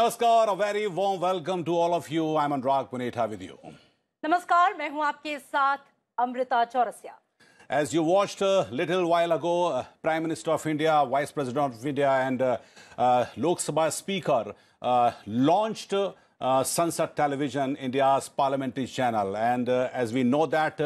नमस्कार very warm welcome to all of you I am Anurag Punetha with you नमस्कार मैं हूं आपके साथ Amrita Chaurasia As you watched a little while ago, uh, Prime Minister of India, Vice President of India, and uh, uh, Lok Sabha Speaker uh, launched uh, Sunset Television, India's parliamentary channel. And uh, as we know that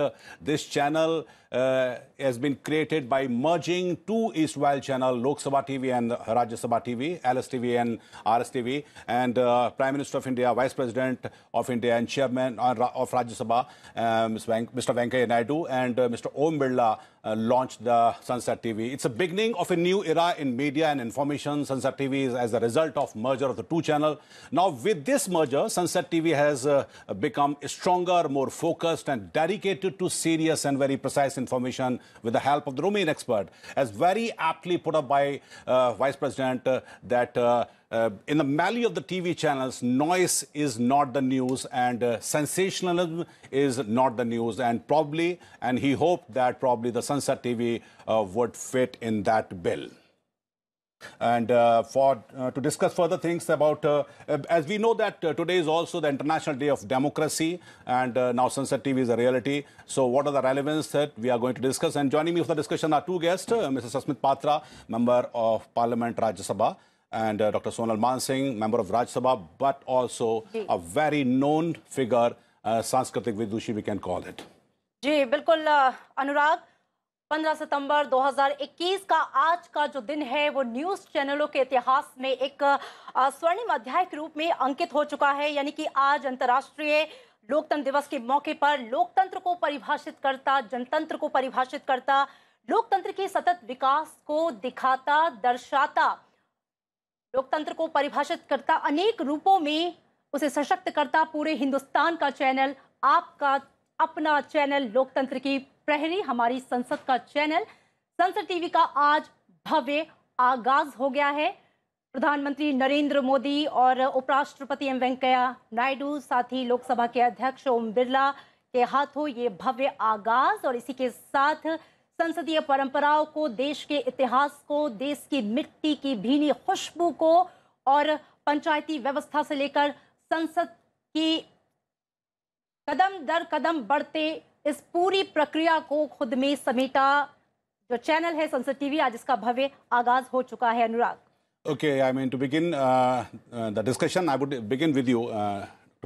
this channel uh, has been created by merging two East-Wal channel, Lok Sabha TV and Rajya Sabha TV, LSTV and RSTV, and uh, Prime Minister of India, Vice President of India, and Chairman uh, of Rajya Sabha, uh, Mr. Venkaya Naidu, and uh, Mr. Om Birla uh, launched the Sunset TV. It's a beginning of a new era in media and information. Sunset TV is as a result of merger of the two channel. Now, with this merger, Sunset TV has uh, become stronger, more focused, and dedicated to serious and very precise information with the help of the Romanian expert, as very aptly put up by uh, Vice President uh, that uh, uh, in the melee of the TV channels, noise is not the news and uh, sensationalism is not the news. And probably, and he hoped that probably the Sunset TV would fit in that bill and uh, for uh, to discuss further things about uh, uh as we know that uh, today is also the international day of democracy and uh, now sunset tv is a reality so what are the relevance that we are going to discuss and joining me for the discussion are two guests uh, mrs Sasmit patra member of parliament Raj sabha and dr sonal mansingh member of Raj sabha but also a very known figure sanskritic vidushi we can call it जी बिल्कुल अनुराग 15 सितंबर 2021 का आज का जो दिन है वो news चैनलों के इतिहास में एक स्वर्णिम अध्याय के रूप में अंकित हो चुका है यानी कि आज अंतर्राष्ट्रीय लोकतंत्र दिवस के मौके पर लोकतंत्र को परिभाषित करता जनतंत्र को परिभाषित करता लोकतंत्र के सतत विकास को दिखाता दर्शाता लोकतंत्र को परिभाषित करता अनेक रूपों में उसे सशक्त करता पूरे हिंदुस्तान का चैनल आपका अपना चैनल लोकतंत्र की प्रहरी हमारी संसद का चैनल संसद टीवी का आज भव्य आगाज हो गया है प्रधानमंत्री नरेंद्र मोदी और उपराष्ट्रपति एम वेंकैया नायडू साथ ही लोकसभा के अध्यक्ष ओम बिरला के हाथों ये भव्य आगाज और इसी के साथ संसदीय परंपराओं को देश के इतिहास को देश की मिट्टी की भीनी खुशबू को और पंचायती व्यवस्था से लेकर संसद की कदम दर कदम बढ़ते इस पूरी प्रक्रिया को खुद में समेटा जो चैनल है संसद टीवी आज इसका भव्य आगाज हो चुका है Anurag okay I mean to begin the discussion I would begin with you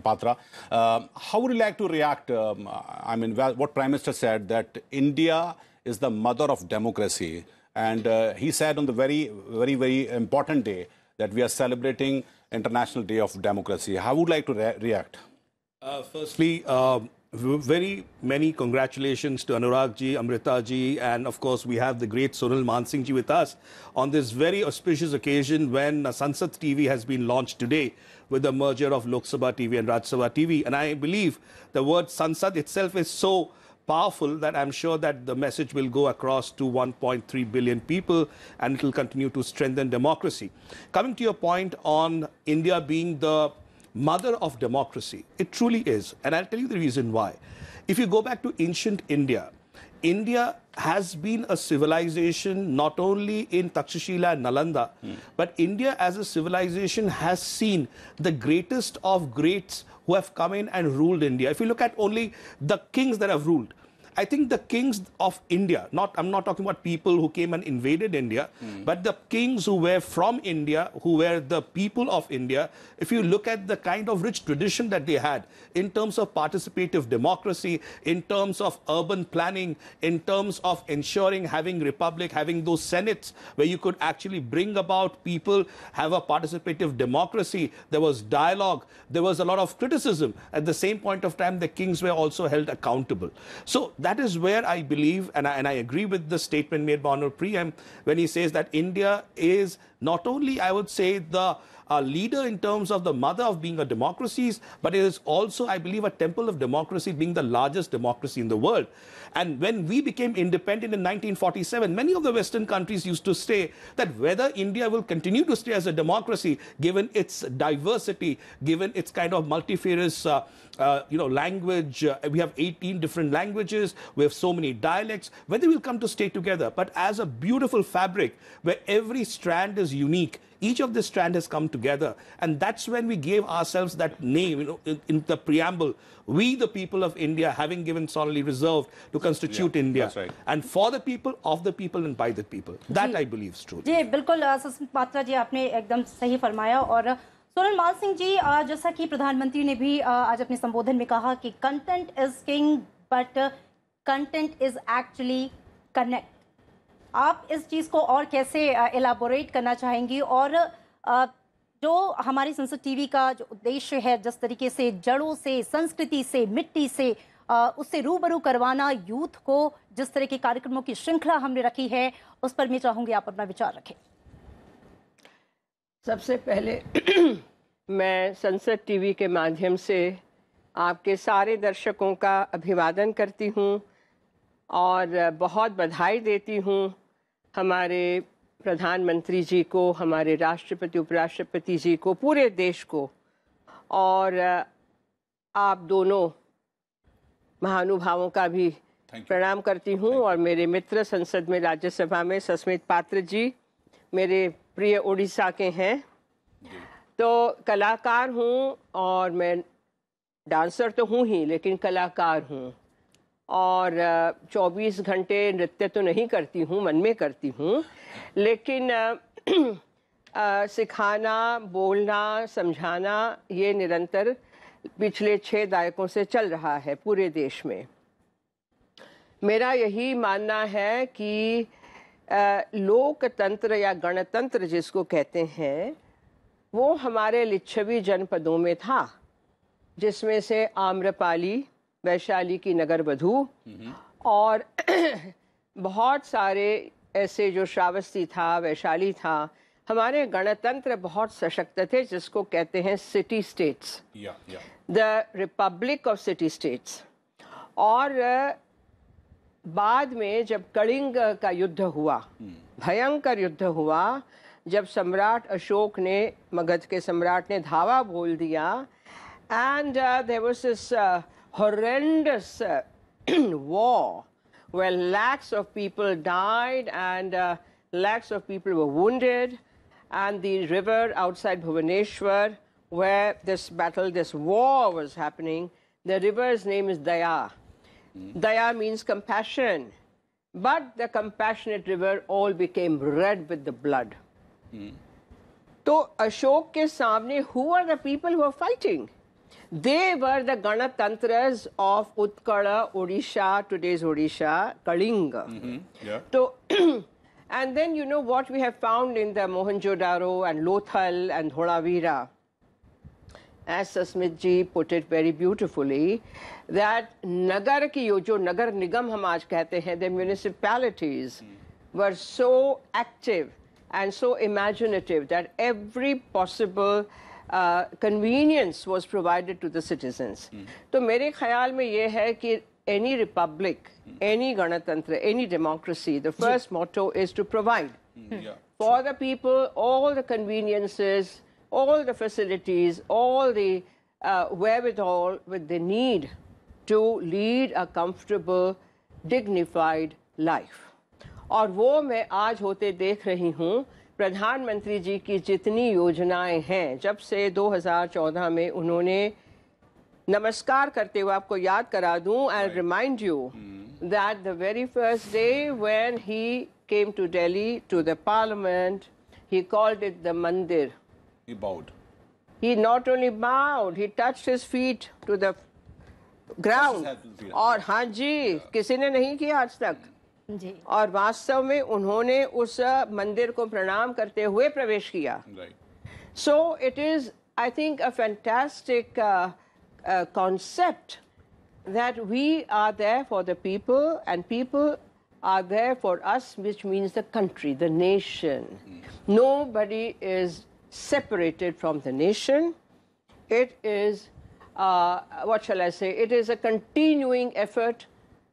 Patra, uh, how would you like to react? Um, I mean, well, what Prime Minister said that India is the mother of democracy, and uh, he said on the very, very, very important day that we are celebrating International Day of Democracy. How would you like to re react? Uh, firstly, um, very many congratulations to Anurag ji, Amrita ji, and of course we have the great Sonal Mansingh ji with us on this very auspicious occasion when Sansad TV has been launched today with the merger of Lok Sabha TV and Raj Sabha TV. And I believe the word Sansad itself is so powerful that I'm sure that the message will go across to 1.3 billion people and it will continue to strengthen democracy. Coming to your point on India being the mother of democracy. It truly is. And I'll tell you the reason why. If you go back to ancient India, India has been a civilization not only in Takshashila and Nalanda, mm. but India as a civilization has seen the greatest of greats who have come in and ruled India. If you look at only the kings that have ruled, I think the kings of India, not I'm not talking about people who came and invaded India, mm. but the kings who were from India, who were the people of India, if you look at the kind of rich tradition that they had in terms of participative democracy, in terms of urban planning, in terms of ensuring having republic, having those senates where you could actually bring about people, have a participative democracy, there was dialogue, there was a lot of criticism. At the same point of time, the kings were also held accountable. So that is where I believe, and I, and I agree with the statement made by Honor Priyam when he says that India is not only, I would say, the uh, leader in terms of the mother of being a democracy, but it is also, I believe, a temple of democracy, being the largest democracy in the world. And when we became independent in 1947, many of the Western countries used to say that whether India will continue to stay as a democracy, given its diversity, given its kind of multifarious, uh, uh, you know, language, uh, we have 18 different languages, we have so many dialects, whether we'll come to stay together. But as a beautiful fabric where every strand is unique, each of the strand has come together and that's when we gave ourselves that name you know, in, in the preamble we the people of india having given solidly reserved to constitute yeah, India. Right. And for the people, of the people and by the people. That I believe is true. जी बिल्कुल सुषमा पात्रा जी आपने एकदम सही फरमाया और सोनल माल सिंह जी जैसा कि प्रधानमंत्री ने भी आज अपने संबोधन में कहा कि content is king but content is actually connect आप इस चीज़ को और कैसे एलाबोरेट करना चाहेंगी और जो हमारी संसद टीवी का जो उद्देश्य है जिस तरीके से जड़ों से संस्कृति से मिट्टी से उससे रूबरू करवाना यूथ को जिस तरह के कार्यक्रमों की श्रृंखला हमने रखी है उस पर मैं चाहूँगी आप अपना विचार रखें सबसे पहले मैं संसद टीवी के माध्यम से आपके सारे दर्शकों का अभिवादन करती हूँ और बहुत बधाई देती हूँ हमारे प्रधानमंत्री जी को हमारे राष्ट्रपति उपराष्ट्रपति जी को पूरे देश को और आप दोनों महानुभावों का भी प्रणाम करती हूँ और मेरे मित्र संसद में राज्यसभा में सस्मित पात्र जी मेरे प्रिय उड़ीसा के हैं तो कलाकार हूँ और मैं डांसर तो हूँ ही लेकिन कलाकार हूँ और 24 घंटे नृत्य तो नहीं करती हूँ मन में करती हूँ लेकिन आ, सिखाना बोलना समझाना ये निरंतर पिछले छः दायकों से चल रहा है पूरे देश में मेरा यही मानना है कि लोकतंत्र या गणतंत्र जिसको कहते हैं वो हमारे लिच्छवी जनपदों में था जिसमें से आम्रपाली वैशाली की नगर वधू हम्म। और बहुत सारे ऐसे जो श्रावस्ती था वैशाली था हमारे गणतंत्र बहुत सशक्त थे जिसको कहते हैं सिटी स्टेट्स या, या। The republic of city states और बाद में जब कलिंग का युद्ध हुआ हम्म। भयंकर युद्ध हुआ जब सम्राट अशोक ने मगध के सम्राट ने धावा बोल दिया and there was this horrendous war well lakhs of people died and lakhs of people वो wed and the river outside Bhubaneswar where this battle, this war was happening, the river's name is Daya. Mm. Daya means compassion. But the compassionate river all became red with the blood. Mm. So Ashok ke samne, who are the people who are fighting? They were the Ganatantras of Uttara Odisha, today's Odisha, Kalinga. Mm -hmm. yeah. So, and then you know what we have found in the Mohenjo-daro and Lothal and Dholavira as Sasmit ji put it very beautifully, that nagar ki yo jo nagar nigam hum aaj kehte hain, the municipalities hmm. were so active and so imaginative that every possible uh, convenience was provided to the citizens. Hmm. तो मेरे ख्याल में ये है कि any republic, hmm. any Ganatantra, any democracy, the first motto is to provide for the people all the conveniences all the facilities, all the uh, wherewithal with the need to lead a comfortable, dignified life. और वो मैं आज होते देख रही हूँ प्रधानमंत्री जी की जितनी योजनाएं हैं जब से 2014 में उन्होंने नमस्कार करते हुए आपको याद करा दूं I remind you that the very first day when he came to Delhi to the parliament he called it the mandir He bowed. He not only bowed, he touched his feet to the ground और हाँ जी किसी ने नहीं किया आज तक और वास्तव में उन्होंने उस मंदिर को प्रणाम करते हुए प्रवेश किया so it is I think a fantastic concept that we are there for the people and people are there for us which means the country the nation nobody is separated from the nation. It is, uh, what shall I say, it is a continuing effort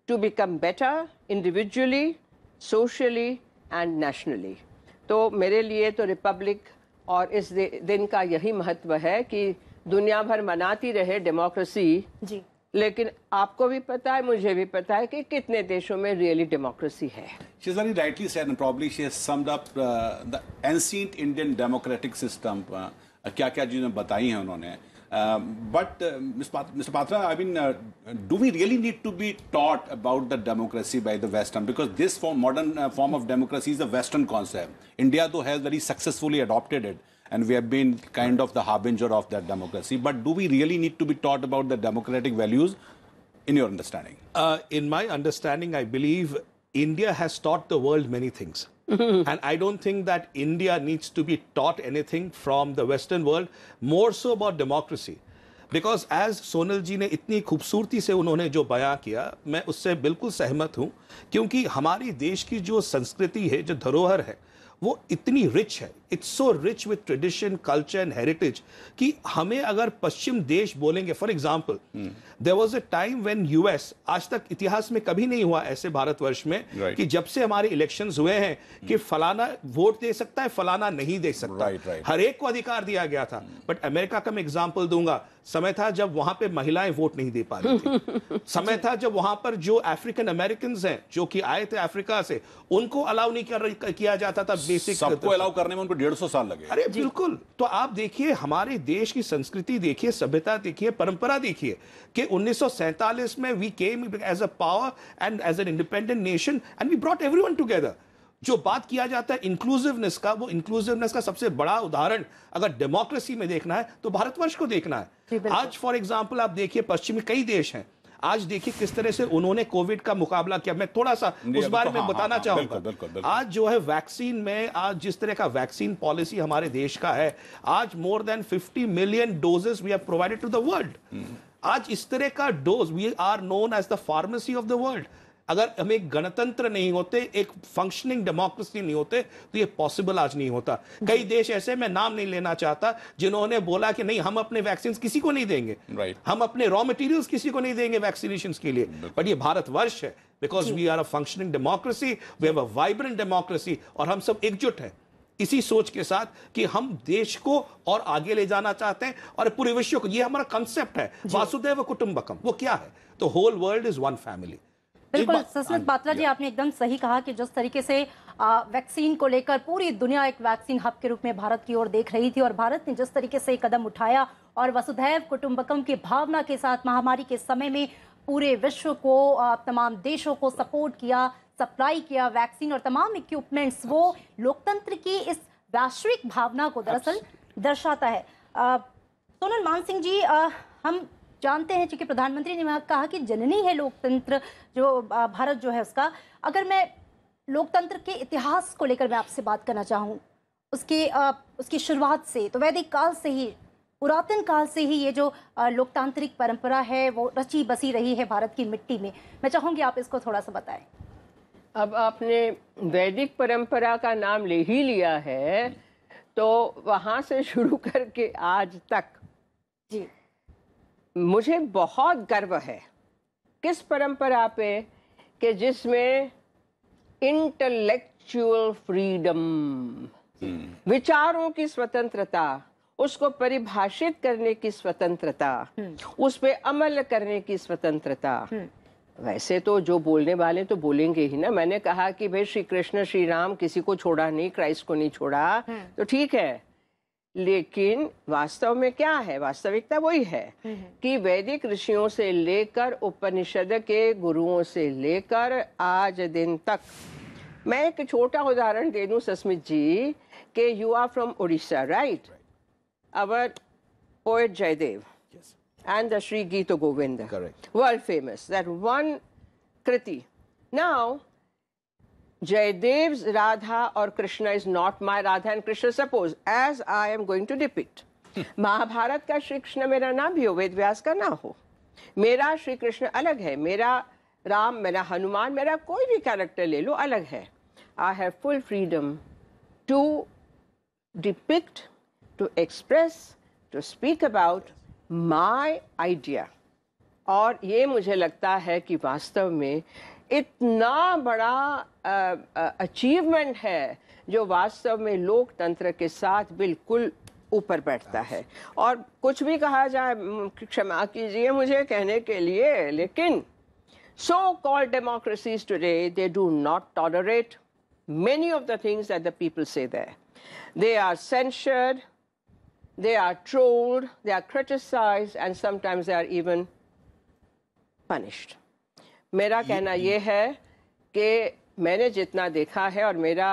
to become better individually, socially, and nationally. So, for me, the republic or is the day's most important thing is that the world is celebrating democracy. लेकिन आपको भी पता है मुझे भी पता है कि कितने देशों में रियली डेमोक्रेसी है very rightly said and probably she has summed up uh, the ancient indian democratic system uh, uh, क्या क्या चीज़ें बताई हैं उन्होंने but mister Patra I mean do we really need to be taught about the democracy by the western because this form modern form of democracy is a western concept India too has very successfully adopted it and we have been kind of the harbinger of that democracy. But do we really need to be taught about the democratic values in your understanding? Uh, in my understanding, I believe India has taught the world many things. and I don't think that India needs to be taught anything from the Western world, more so about democracy. Because as Sonal ji ने इतनी खूबसूरती से उन्होंने जो बयां किया मैं उससे बिल्कुल सहमत हूँ क्योंकि हमारी देश की जो संस्कृति है जो धरोहर है वो इतनी रिच है it's so rich with tradition culture and heritage कि हमें अगर पश्चिम देश बोलेंगे for example there was a time when US आज तक इतिहास में कभी नहीं हुआ ऐसे भारतवर्ष में right. कि जब से हमारे इलेक्शन हुए हैं hmm. कि फलाना वोट दे सकता है फलाना नहीं दे सकता right, right. हर एक को अधिकार दिया गया था बट hmm. अमेरिका का मैं एग्जाम्पल दूंगा समय था जब वहां पे महिलाएं वोट नहीं दे पा रही थी समय था जब वहां पर जो अफ्रीकन अमेरिकन हैं जो कि आए थे अफ्रीका से उनको अलाउ नहीं कर, किया जाता था बेसिक सबको अलाउ करने में उनको डेढ़ सौ साल लगे अरे बिल्कुल तो आप देखिए हमारे देश की संस्कृति देखिए सभ्यता देखिए परंपरा देखिए कि उन्नीस में we came as a power and as an independent nation and we brought everyone together जो बात किया जाता है इंक्लूसिवनेस का वो इंक्लूसिवनेस का सबसे बड़ा उदाहरण अगर डेमोक्रेसी में देखना है तो भारतवर्ष को देखना है आज फॉर एग्जाम्पल आप देखिए पश्चिमी कई देश हैं आज देखिए किस तरह से उन्होंने कोविड का मुकाबला किया मैं थोड़ा सा उस बारे तो में हाँ, हाँ, बताना हाँ, चाहूंगा आज जो है वैक्सीन में आज जिस तरह का वैक्सीन पॉलिसी हमारे देश का है आज more than 50 million doses we have provided to the world आज इस तरह का dose we are known as the pharmacy of the world अगर हमें गणतंत्र नहीं होते एक फंक्शनिंग डेमोक्रेसी नहीं होते तो ये पॉसिबल आज नहीं होता कई देश ऐसे मैं नाम नहीं लेना चाहता जिन्होंने बोला कि नहीं हम अपने वैक्सीन किसी को नहीं देंगे right. हम अपने रॉ मटेरियल्स किसी को नहीं देंगे वैक्सीनेशन के लिए बट ये भारतवर्ष है because we are a functioning democracy we have a vibrant democracy और हम सब एकजुट हैं इसी सोच के साथ कि हम देश को और आगे ले जाना चाहते हैं और पूरे विश्व को ये हमारा कंसेप्ट है वासुदेव कुटुंबकम वो क्या है तो whole world is one family बिल्कुल ससनत हाँ बातला जी आपने एकदम सही कहा कि जिस तरीके से वैक्सीन को लेकर पूरी दुनिया एक वैक्सीन हब के रूप में भारत की ओर देख रही थी और भारत ने जिस तरीके से कदम उठाया और वसुधैव कुटुंबकम की भावना के साथ महामारी के समय में पूरे विश्व को तमाम देशों को सपोर्ट किया सप्लाई किया वैक्सीन और तमाम इक्विपमेंट्स वो लोकतंत्र की इस वैश्विक भावना को दरअसल दर्शाता है सोनल मान सिंह जी आ, हम जानते हैं चूंकि प्रधानमंत्री ने कहा कि जननी है लोकतंत्र जो भारत जो है उसका अगर मैं लोकतंत्र के इतिहास को लेकर मैं आपसे बात करना चाहूँ उसकी उसकी शुरुआत से तो वैदिक काल से ही पुरातन काल से ही ये जो लोकतांत्रिक परंपरा है वो रची बसी रही है भारत की मिट्टी में मैं चाहूँगी आप इसको थोड़ा सा बताएं अब आपने वैदिक परंपरा का नाम ले ही लिया है तो वहाँ से शुरू करके आज तक मुझे बहुत गर्व है किस परंपरा पे कि जिसमें इंटेलेक्चुअल फ्रीडम हम्म। विचारों की स्वतंत्रता उसको परिभाषित करने की स्वतंत्रता हम्म। उस पर अमल करने की स्वतंत्रता हम्म। वैसे तो जो बोलने वाले तो बोलेंगे ही ना मैंने कहा कि भाई श्री कृष्ण श्री राम किसी को छोड़ा नहीं क्राइस्ट को नहीं छोड़ा तो ठीक है लेकिन वास्तव में क्या है वास्तविकता वही है हम्म, हम्म। कि वैदिक ऋषियों से लेकर उपनिषद के गुरुओं से लेकर आज दिन तक मैं एक छोटा उदाहरण दे दूं सस्मित जी के you are from Orissa right our poet Jayadev and the Shri Geet Govind world famous that one कृति now Jayadev's Radha or Krishna is not my Radha and Krishna suppose as I am going to depict. Mahabharata का श्री कृष्ण मेरा ना भी हो वेद व्यास का ना हो मेरा श्री कृष्ण अलग है मेरा राम मेरा हनुमान मेरा कोई भी कैरेक्टर ले लो अलग है I have full freedom to depict to express to speak about my idea और ये मुझे लगता है कि वास्तव में इतना बड़ा अचीवमेंट है जो वास्तव में लोकतंत्र के साथ बिल्कुल ऊपर बैठता है और कुछ भी कहा जाए क्षमा कीजिए मुझे कहने के लिए लेकिन so called democracies today they do not tolerate many of the things at the people say they are censored they are trolled they are criticise and sometimes they are even punished मेरा कहना हम्म। ये है कि मैंने जितना देखा है और मेरा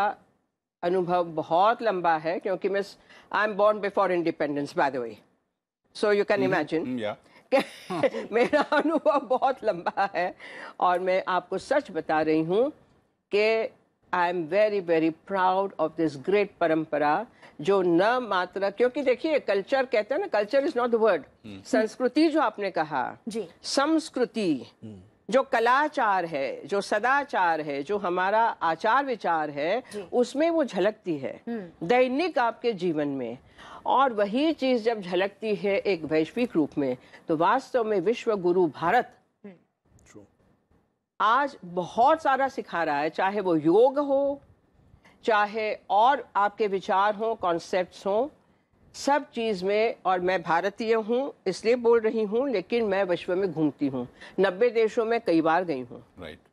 अनुभव बहुत लंबा है क्योंकि मैं I am born before independence by the way so you can imagine मेरा अनुभव बहुत लंबा है और मैं आपको सच बता रही हूँ कि I am very very proud of this great परंपरा जो न मात्र क्योंकि देखिए कल्चर कहते हैं ना culture is not the word sanskriti जो आपने कहा जी संस्कृति hmm. जो कलाचार है जो सदाचार है जो हमारा आचार विचार है उसमें वो झलकती है हम्म। दैनिक आपके जीवन में और वही चीज जब झलकती है एक वैश्विक रूप में तो वास्तव में विश्व गुरु भारत हम्म। आज बहुत सारा सिखा रहा है चाहे वो योग हो चाहे और आपके विचार हों कॉन्सेप्ट्स हों सब चीज़ में और मैं भारतीय हूँ इसलिए बोल रही हूँ लेकिन मैं विश्व में घूमती हूँ नब्बे देशों में कई बार गई हूँ right.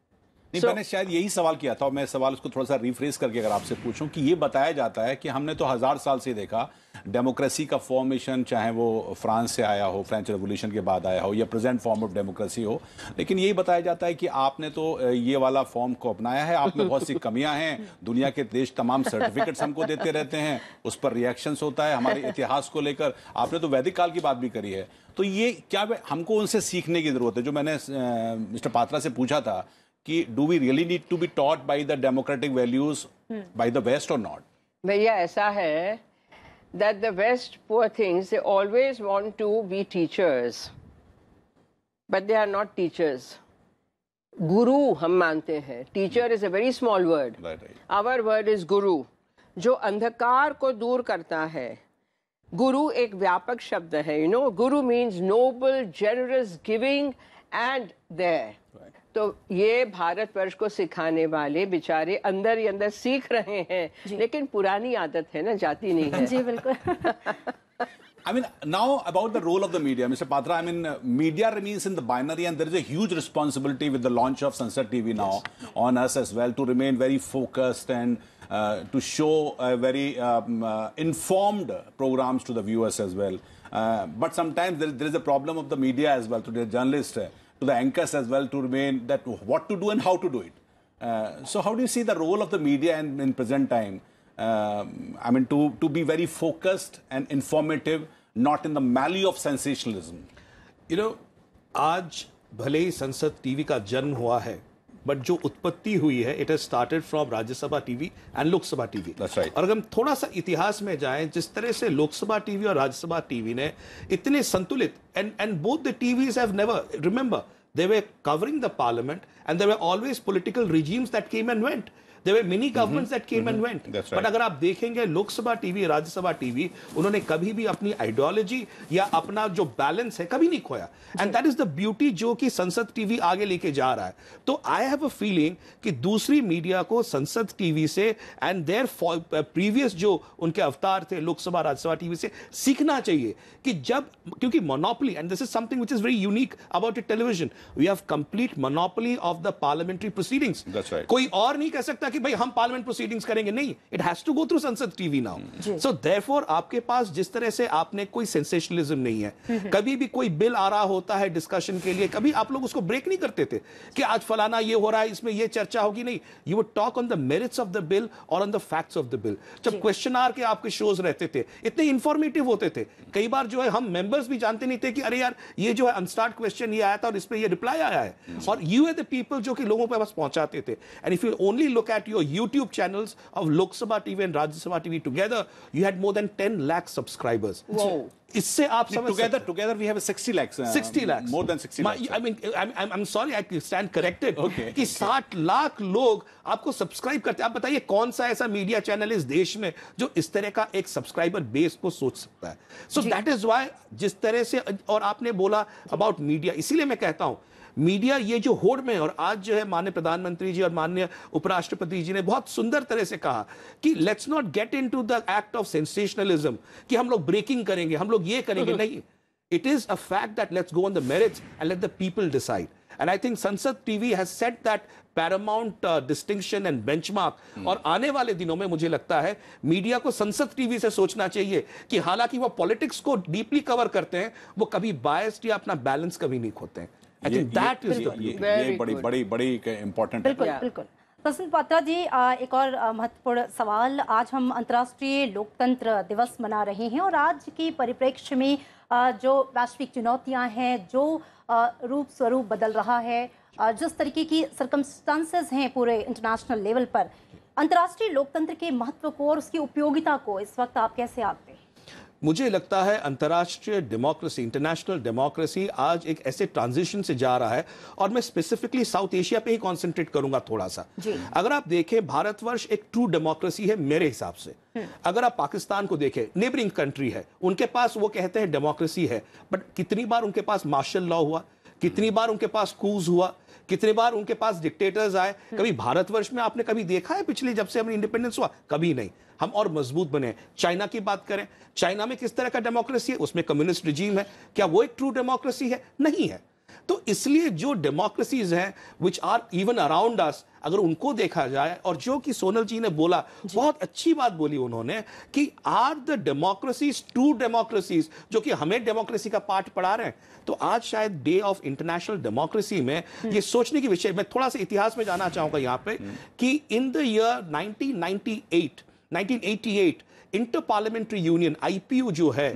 नहीं so, मैंने शायद यही सवाल किया था और मैं सवाल उसको थोड़ा सा रिफ्रेस करके अगर आपसे पूछूं कि ये बताया जाता है कि हमने तो हज़ार साल से देखा डेमोक्रेसी का फॉर्मेशन चाहे वो फ्रांस से आया हो फ्रेंच रेवोल्यूशन के बाद आया हो या प्रेजेंट फॉर्म ऑफ डेमोक्रेसी हो लेकिन यही बताया जाता है कि आपने तो ये वाला फॉर्म को अपनाया है आप में बहुत सी कमियां हैं दुनिया के देश तमाम सर्टिफिकेट्स हमको देते रहते हैं उस पर रिएक्शंस होता है हमारे इतिहास को लेकर आपने तो वैदिक काल की बात भी करी है तो ये क्या हमको उनसे सीखने की ज़रूरत है जो मैंने मिस्टर पात्रा से पूछा था कि do we really need to be taught by the democratic values by the west और नॉट भैया ऐसा है that the west poor things they always want to be teachers but they are not teachers guru हम मानते हैं teacher is a very small word our word is guru जो अंधकार को दूर करता है गुरु एक व्यापक शब्द है you know guru means noble generous giving and there तो ये भारतवर्ष को सिखाने वाले बेचारे अंदर ही अंदर सीख रहे हैं लेकिन पुरानी आदत है ना जाती नहीं है जी बिल्कुल I mean, now about the role of the media, Mr. Patra, I mean, media remains in the binary and there is a huge responsibility with the launch of Sunset TV now yes. on us as well to remain very focused and uh, to show a very um, uh, informed programs to the viewers as well. Uh, but sometimes there, there is a problem of the media as well, today journalists. to the anchors as well to remain that what to do and how to do it. Uh, so how do you see the role of the media in, in present time? Um, I mean, to, to be very focused and informative, not in the mallee of sensationalism. You know, आज भले ही संसद TV का जन्म हुआ है but जो उत्पत्ति हुई है it has started from Rajya Sabha TV and Lok Sabha TV और अगर हम थोड़ा सा इतिहास में जाएं जिस तरह से लोकसभा टीवी और राज्यसभा टीवी ने इतने संतुलित and and both the TVs have never remember they were covering the parliament and there were always political regimes that came and went there were many government that came and went but अगर आप देखेंगे Lok Sabha TV Rajya Sabha TV उन्होंने कभी भी अपनी ideology या अपना जो बैलेंस है कभी नहीं खोया and that is the beauty जो कि संसद टीवी आगे लेके जा रहा है तो आई हैव अ फीलिंग कि दूसरी मीडिया को संसद टीवी से एंड देयर प्रीवियस जो उनके अवतार थे लोकसभा राज्यसभा टीवी से सीखना चाहिए कि जब क्योंकि monopoly and this is something which is very unique about a television we have complete monopoly of the parliamentary proceedings कोई और नहीं कह सकता कि कि भाई हम पार्लियामेंट प्रोसीडिंग्स करेंगे नहीं it has to go through Sansad TV now so therefore आपके पास जिस तरह से आपने कोई सेंसेशनलिज्म नहीं है हम्म, हम्म। कभी भी कोई बिल आ रहा होता है डिस्कशन के लिए कभी आप लोग उसको ब्रेक नहीं करते थे कि आज फलाना ये हो रहा है इसमें ये चर्चा होगी नहीं you would talk on the merits of the bill और on the facts of the bill जब क्वेश्चन आर के आपके शोज रहते थे इतने इंफॉर्मेटिव होते थे कई बार जो है हम मेंबर्स भी जानते नहीं थे कि अरे यार ये जो है अनस्टार्ट क्वेश्चन ये आया था और इस पर यह रिप्लाई आया है और यू ए द पीपल जो कि लोगों के पास पहुंचाते थे and if you only look at your YouTube channels of Lok Sabha TV and Rajya Sabha TV together, you had more than 10 lakh subscribers. Whoa. इससे आप समझ together together we have a 60 lakhs uh, 60 lakhs more than 60 lakhs I mean I'm I'm, I'm sorry I stand corrected okay, कि 60 लाख लोग आपको subscribe करते हैं. आप बताइए कौन सा ऐसा media channel इस देश में जो इस तरह का एक subscriber base को सोच सकता है So that is why जिस तरह से और आपने बोला about media, इसीलिए मैं कहता हूँ मीडिया ये जो होड़ में और आज जो है माननीय प्रधानमंत्री जी और माननीय उपराष्ट्रपति जी ने बहुत सुंदर तरह से कहा कि let's not get into the act of sensationalism कि हम लोग ब्रेकिंग करेंगे हम लोग ये करेंगे हम्म। नहीं it is a fact that let's go on the merits and let the people decide and I think Sansad TV has set that paramount distinction and benchmark और आने वाले दिनों में मुझे लगता है मीडिया को संसद टीवी से सोचना चाहिए कि हालांकि वो पॉलिटिक्स को डीपली कवर करते हैं वो कभी बायस्ड या अपना बैलेंस कभी नहीं खोते हैं आई थिंक दैट इज ये बड़ी बड़ी बड़ी इंपॉर्टेंट बिल्कुल बिल्कुल प्रसन्न पात्रा जी एक और महत्वपूर्ण सवाल आज हम अंतर्राष्ट्रीय लोकतंत्र दिवस मना रहे हैं और आज की परिप्रेक्ष्य में जो वैश्विक चुनौतियां हैं जो रूप स्वरूप बदल रहा है जिस तरीके की सरकमस्टांसेस हैं पूरे इंटरनेशनल लेवल पर अंतर्राष्ट्रीय लोकतंत्र के महत्व को और उसकी उपयोगिता को इस वक्त आप कैसे आप मुझे लगता है अंतर्राष्ट्रीय डेमोक्रेसी इंटरनेशनल डेमोक्रेसी आज एक ऐसे ट्रांजिशन से जा रहा है और मैं स्पेसिफिकली साउथ एशिया पे ही कॉन्सेंट्रेट करूंगा थोड़ा सा अगर आप देखें भारतवर्ष एक ट्रू डेमोक्रेसी है मेरे हिसाब से हम्म। अगर आप पाकिस्तान को देखें नेबरिंग कंट्री है उनके पास वो कहते हैं डेमोक्रेसी है बट कितनी बार उनके पास मार्शल लॉ हुआ कितनी बार उनके पास कूज हुआ कितने बार उनके पास डिक्टेटर्स आए कभी भारतवर्ष में आपने कभी देखा है पिछले जब से हमें इंडिपेंडेंस हुआ कभी नहीं हम और मजबूत बने चाइना की बात करें चाइना में किस तरह का डेमोक्रेसी है उसमें कम्युनिस्ट रिजीम है क्या वो एक ट्रू डेमोक्रेसी है नहीं है तो इसलिए जो डेमोक्रेसीज हैं which are even around us अगर उनको देखा जाए और जो कि सोनल जी ने बोला जी। बहुत अच्छी बात बोली उन्होंने कि are the democracies to democracies जो कि हमें डेमोक्रेसी का पाठ पढ़ा रहे हैं तो आज शायद डे ऑफ इंटरनेशनल डेमोक्रेसी में हम्म। ये सोचने की विषय मैं थोड़ा सा इतिहास में जाना चाहूंगा यहाँ पे हम्म। कि in the year ninety 1988 inter parliamentary union IPU जो है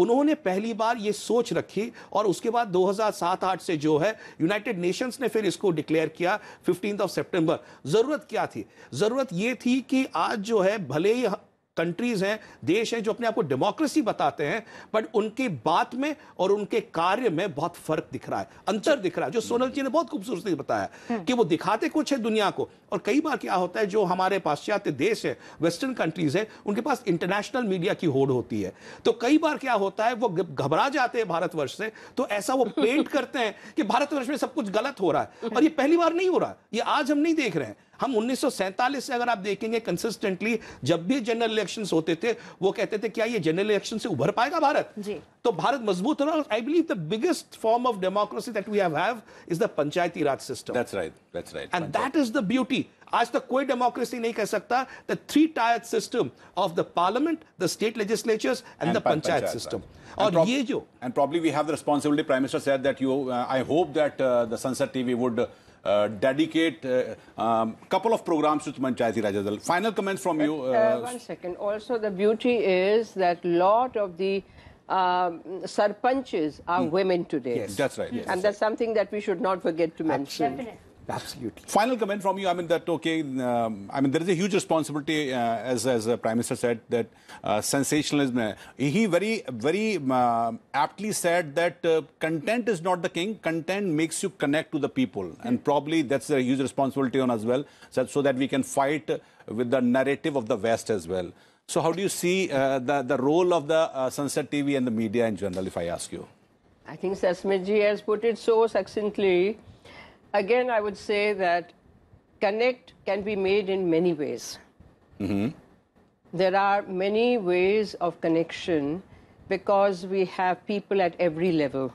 उन्होंने पहली बार ये सोच रखी और उसके बाद 2007-8 से जो है यूनाइटेड नेशंस ने फिर इसको डिक्लेयर किया फिफ्टीन ऑफ सेप्टेम्बर जरूरत क्या थी जरूरत ये थी कि आज जो है भले ही कंट्रीज हैं देश हैं जो अपने आप को डेमोक्रेसी बताते हैं बट उनकी बात में और उनके कार्य में बहुत फर्क दिख रहा है अंतर दिख रहा है जो सोनल जी ने बहुत खूबसूरती बताया हम्म। कि वो दिखाते कुछ है दुनिया को और कई बार क्या होता है जो हमारे पाश्चात्य देश है वेस्टर्न कंट्रीज है उनके पास इंटरनेशनल मीडिया की होड़ होती है तो कई बार क्या होता है वो घबरा जाते हैं भारतवर्ष से तो ऐसा वो पेंट करते हैं कि भारतवर्ष में सब कुछ गलत हो रहा है और ये हम्म। पहली बार नहीं हो रहा ये आज हम नहीं देख रहे हैं हम उन्नीस से अगर आप देखेंगे कंसिस्टेंटली जब भी जनरल इलेक्शन होते थे वो कहते थे क्या ये जनरल इलेक्शन से उभर पाएगा भारत जी. तो भारत मजबूत होना I believe the biggest form of democracy that we have is the panchayati raj system that's that's right and that is the beauty आज तक कोई डेमोक्रेसी नहीं कह सकता the three tier system of the parliament the state legislature and the panchayat system और ये जो and probably we have the responsibility prime minister said that you I hope that the Sansad TV would Uh, dedicate a uh, um, couple of programs to Panchayati Raj Final comments from but, you. Uh, one second. Also, the beauty is that lot of the um, sarpanches are mm. women today. Yes, that's right. Hmm. Yes. And that's something that we should not forget to mention. Absolutely. Absolutely. Final comment from you. I mean that okay. Um, I mean there is a huge responsibility, uh, as as the prime minister said that uh, sensationalism. Uh, he very very um, uh, aptly said that uh, content is not the king. Content makes you connect to the people, mm. and probably that's a huge responsibility on as well. So, so, that we can fight with the narrative of the West as well. So how do you see the the role of the Sunset TV and the media in general? If I ask you, I think Sasmit has put it so succinctly again, I would say that connect can be made in many ways. Mm-hmm. There are many ways of connection because we have people at every level,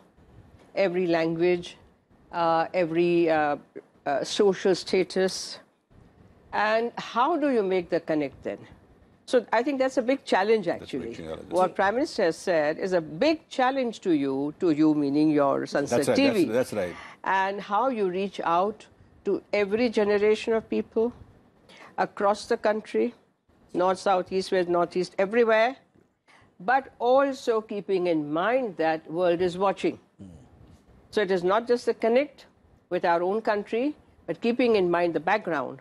every language, uh, every uh, uh, social status. And how do you make the connect then? So I think that's a big challenge, actually. Big challenge. What Prime Minister has said is a big challenge to you, to you meaning your Sunset that's right, TV. That's, that's right. And how you reach out to every generation of people across the country, north, south, east, west, northeast, everywhere, but also keeping in mind that world is watching. Hmm. So it is not just the connect with our own country, but keeping in mind the background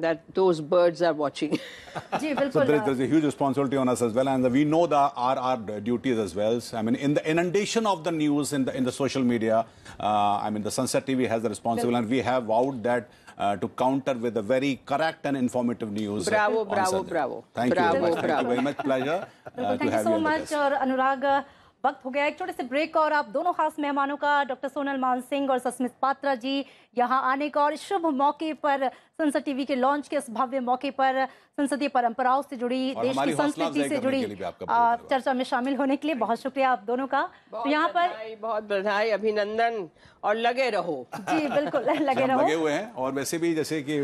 that those birds are watching. so there is, uh, there's a huge responsibility on us as well, and we know our, our duties as well. I mean, in the inundation of the news, in the in the social media, uh, I mean, the Sunset TV has the responsibility, and we have vowed that uh, to counter with a very correct and informative news. Bravo, bravo, Sunday. bravo. Thank bravo, you. Bravo, bravo. Thank you very much. Pleasure. Uh, thank you so much, uh, Anurag. वक्त हो गया एक छोटे से break और आप दोनों खास मेहमानों का डॉक्टर सोनल मान सिंह और सस्मित पात्रा जी यहाँ आने का और शुभ मौके पर संसद टीवी के लॉन्च के इस भव्य मौके पर संसदीय परंपराओं से जुड़ी देश की संस्कृति से जुड़ी चर्चा में शामिल होने के लिए बहुत शुक्रिया आप दोनों का तो यहाँ पर बहुत बधाई अभिनंदन और लगे रहो जी बिल्कुल लगे रहो लगे हुए हैं और वैसे भी जैसे कि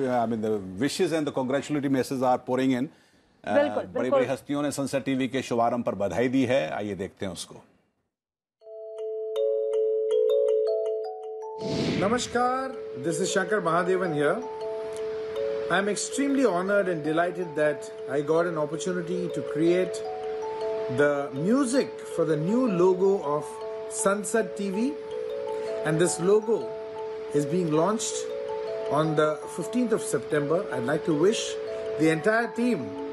wishes and congratulatory message are pouring in बड़ी बड़ी हस्तियों ने सनसेट टीवी के शुभारंभ पर बधाई दी है आइए देखते हैं उसको नमस्कार this is Shankar Mahadevan here I am extremely honoured and delighted that I got an opportunity to create the music for the new logo of Sansad TV and this logo is being launched on the 15th of September I like to wish the entire team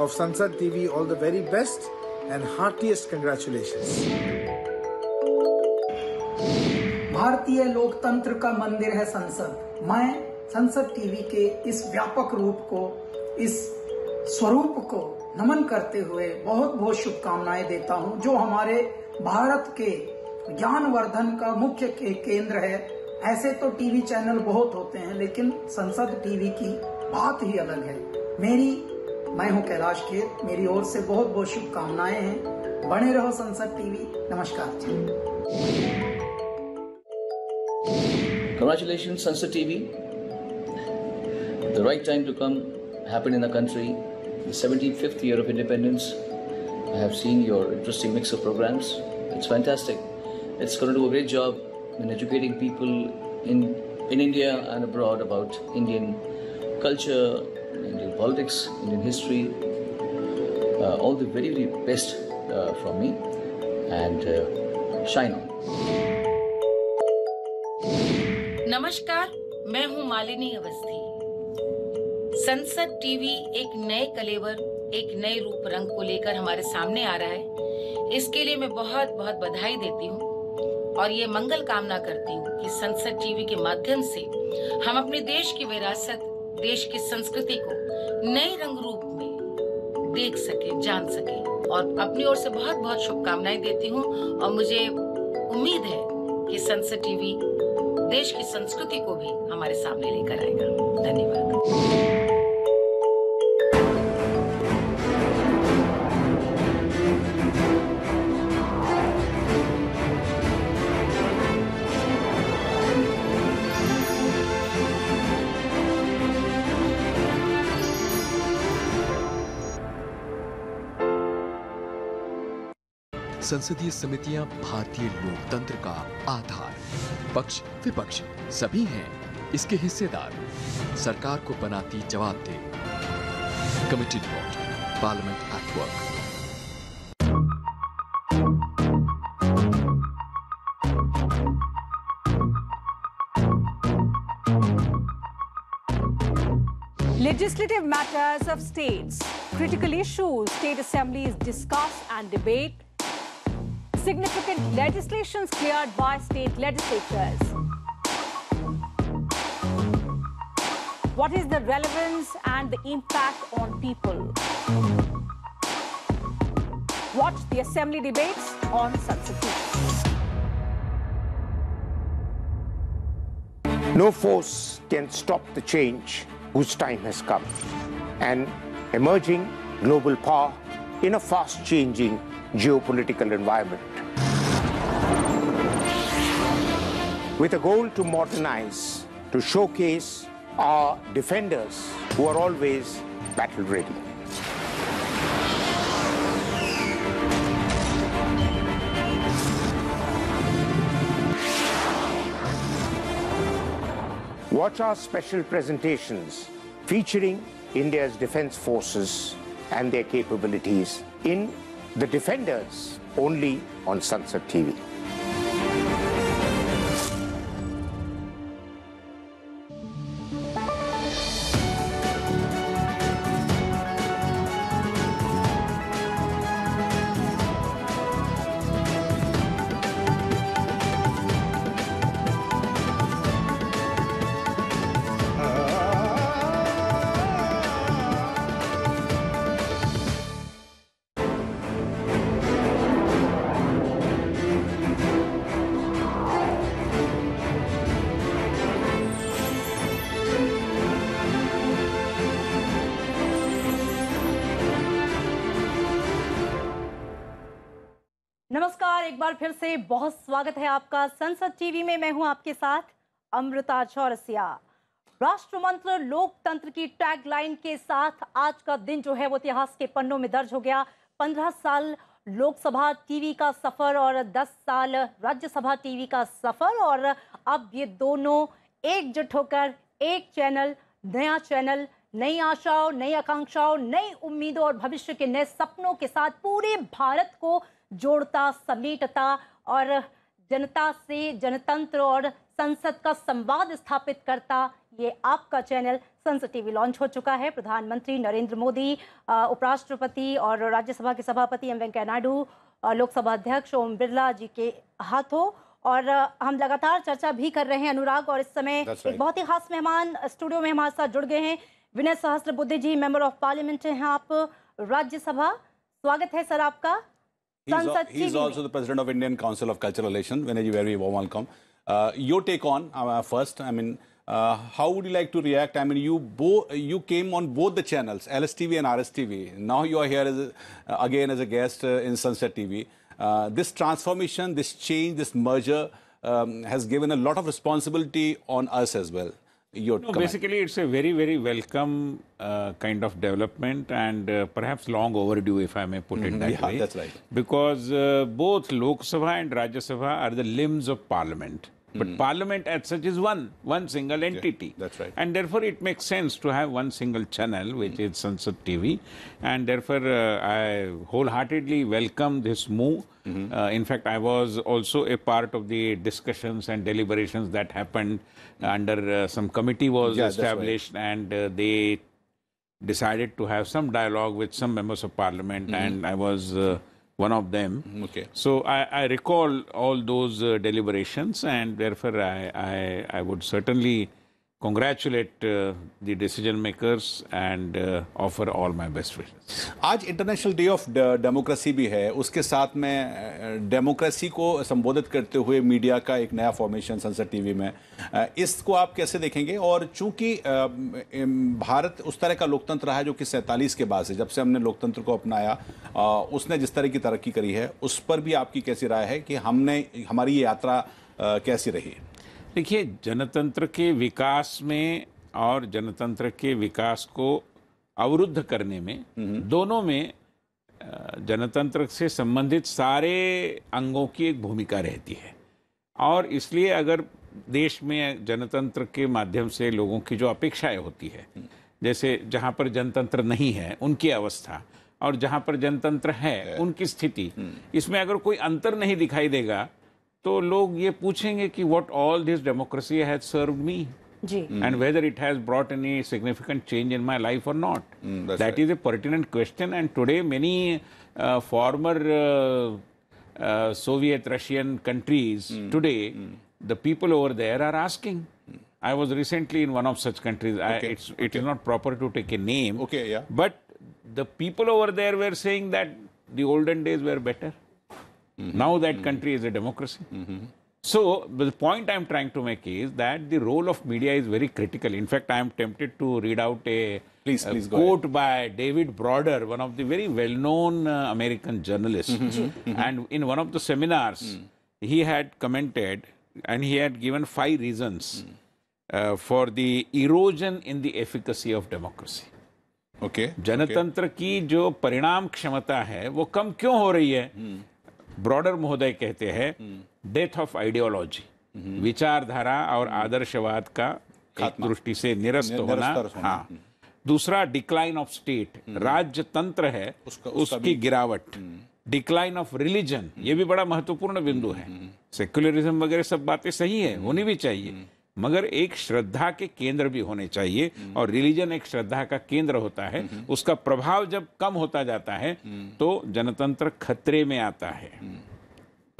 of Sansad TV all the very best and heartiest congratulations. भारतीय लोकतंत्र का मंदिर है संसद मैं संसद TV के इस व्यापक रूप को इस स्वरूप को नमन करते हुए बहुत बहुत शुभकामनाएं देता हूं जो हमारे भारत के ज्ञान वर्धन का मुख्य के केंद्र है ऐसे तो टीवी चैनल बहुत होते हैं लेकिन संसद टीवी की बात ही अलग है मेरी मैं हूं कैलाश खेत मेरी ओर से बहुत बहुत शुभकामनाएं हैं बने रहो संसद टीवी नमस्कार जी Congratulations, Sunset TV. The right time to come happened in the country. The 75th year of independence. I have seen your interesting mix of programs. It's fantastic. It's going to do a great job in educating people in in India and abroad about Indian culture, politics, Indian history, uh, all the very, very best uh, from me and uh, shine on. नमस्कार मैं हूं मालिनी अवस्थी संसद TV एक नए कलेवर एक नए रूप रंग को लेकर हमारे सामने आ रहा है इसके लिए मैं बहुत बहुत बधाई देती हूँ और ये मंगल कामना करती हूँ कि संसद टीवी के माध्यम से हम अपने देश की विरासत देश की संस्कृति को नए रंग रूप में देख सके जान सके और अपनी ओर से बहुत बहुत शुभकामनाएं देती हूँ और मुझे उम्मीद है कि संसद टीवी देश की संस्कृति को भी हमारे सामने लेकर आएगा धन्यवाद संसदीय समितियां भारतीय लोकतंत्र का आधार पक्ष विपक्ष सभी हैं इसके हिस्सेदार सरकार को बनाती they committee report parliament work Legislative matters of states. Critical issues state assemblies discuss and debate significant legislations cleared by state legislatures. What is the relevance and the impact on people? Watch the assembly debates on substitutes. No force can stop the change whose time has come. An emerging global power in a fast changing geopolitical environment. with a goal to modernize, to showcase our defenders who are always battle ready. Watch our special presentations featuring India's defense forces and their capabilities in The Defenders only on Sunset TV. नमस्कार एक बार फिर से बहुत स्वागत है आपका संसद TV में मैं हूं आपके साथ अमृता चौरसिया राष्ट्र मंत्र लोकतंत्र की टैगलाइन के साथ आज का दिन जो है वो इतिहास के पन्नों में दर्ज हो गया पंद्रह साल लोकसभा टीवी का सफर और दस साल राज्यसभा टीवी का सफर और अब ये दोनों एकजुट होकर एक चैनल नया चैनल नई आशाओं नई आकांक्षाओं नई उम्मीदों और भविष्य के नए सपनों के साथ पूरे भारत को जोड़ता समेटता और जनता से जनतंत्र और संसद का संवाद स्थापित करता ये आपका चैनल संसद टीवी लॉन्च हो चुका है प्रधानमंत्री नरेंद्र मोदी उपराष्ट्रपति और राज्यसभा के सभापति एम वेंकैया नायडू लोकसभा अध्यक्ष ओम बिरला जी के हाथों और हम लगातार चर्चा भी कर रहे हैं अनुराग और इस समय right. एक बहुत ही खास मेहमान स्टूडियो में हमारे साथ जुड़ गए हैं विनय सहस्त्र बुद्धि जी मेंबर ऑफ पार्लियामेंट हैं आप राज्यसभा स्वागत है सर आपका He's, he's also the president of Indian Council of Cultural Relations. you very warm welcome. Uh, your take on uh, first, I mean, uh, how would you like to react? I mean, you both you came on both the channels, LSTV and RSTV. Now you are here as a, uh, again as a guest uh, in Sunset TV. Uh, this transformation, this change, this merger um, has given a lot of responsibility on us as well your no, basically it's a very very welcome uh, kind of development and uh, perhaps long overdue if i may put mm-hmm. it that yeah, way that's right because uh, both lok sabha and rajya sabha are the limbs of parliament but mm. parliament as such is one, one single entity. Yeah, that's right. And therefore, it makes sense to have one single channel, which mm. is Sansad TV. And therefore, uh, I wholeheartedly welcome this move. Mm-hmm. Uh, in fact, I was also a part of the discussions and deliberations that happened mm under uh, some committee was yeah, established, right. and uh, they decided to have some dialogue with some members of parliament. Mm-hmm. And I was uh, one of them. Mm-hmm. Okay. So I, I recall all those uh, deliberations, and therefore I, I, I would certainly congratulate the decision makers and offer all my best wish आज international day of democracy भी है उसके साथ में democracy uh, को संबोधित करते हुए मीडिया का एक नया फॉर्मेशन संसद टीवी में uh, इसको आप कैसे देखेंगे और चूंकि uh, भारत उस तरह का लोकतंत्र रहा है जो कि सैंतालीस के बाद से जब से हमने लोकतंत्र को अपनाया उसने जिस तरह की तरक्की करी है उस पर भी आपकी कैसी राय है कि हमने हमारी ये यात्रा कैसी रही है देखिए जनतंत्र के विकास में और जनतंत्र के विकास को अवरुद्ध करने में दोनों में जनतंत्र से संबंधित सारे अंगों की एक भूमिका रहती है और इसलिए अगर देश में जनतंत्र के माध्यम से लोगों की जो अपेक्षाएं होती है हम्म। जैसे जहाँ पर जनतंत्र नहीं है उनकी अवस्था और जहाँ पर जनतंत्र है उनकी स्थिति हम्म। इसमें अगर कोई अंतर नहीं दिखाई देगा So, लोग ये पूछेंगे कि what all this democracy has serve me and whether it has brought any significant change in my life or not. Mm, that is a pertinent question. And today, many uh, former uh, uh, Soviet Russian countries, mm, today, mm. the people over there are asking. I was recently in one of such countries. it's, not proper to take a name. But the people over there were saying that the olden days were better. Mm-hmm. Now that country is a democracy. Mm-hmm. So the point I'm trying to make is that the role of media is very critical. In fact, I am tempted to read out a, please, a please quote by David Broder, one of the very well-known uh, American journalists. Mm-hmm. Mm-hmm. And in one of the seminars, mm. he had commented and he had given five reasons mm. uh, for the erosion in the efficacy of democracy. okay, जनतंत्र okay. की जो परिणाम क्षमता है वो कम क्यों हो रही है hmm. ब्रॉडर महोदय कहते हैं डेथ ऑफ आइडियोलॉजी विचारधारा और हम्म। आदर्शवाद का दृष्टि से निरस्त होना हाँ हम्म। दूसरा डिक्लाइन ऑफ स्टेट राज्य तंत्र है उसका, उसका उसकी गिरावट डिक्लाइन ऑफ रिलीजन ये भी बड़ा महत्वपूर्ण बिंदु है सेक्युलरिज्म हम्म। वगैरह सब बातें सही है होनी भी चाहिए मगर एक श्रद्धा के केंद्र भी होने चाहिए हम्म। और रिलीजन एक श्रद्धा का केंद्र होता है हम्म। उसका प्रभाव जब कम होता जाता है हम्म। तो जनतंत्र खतरे में आता है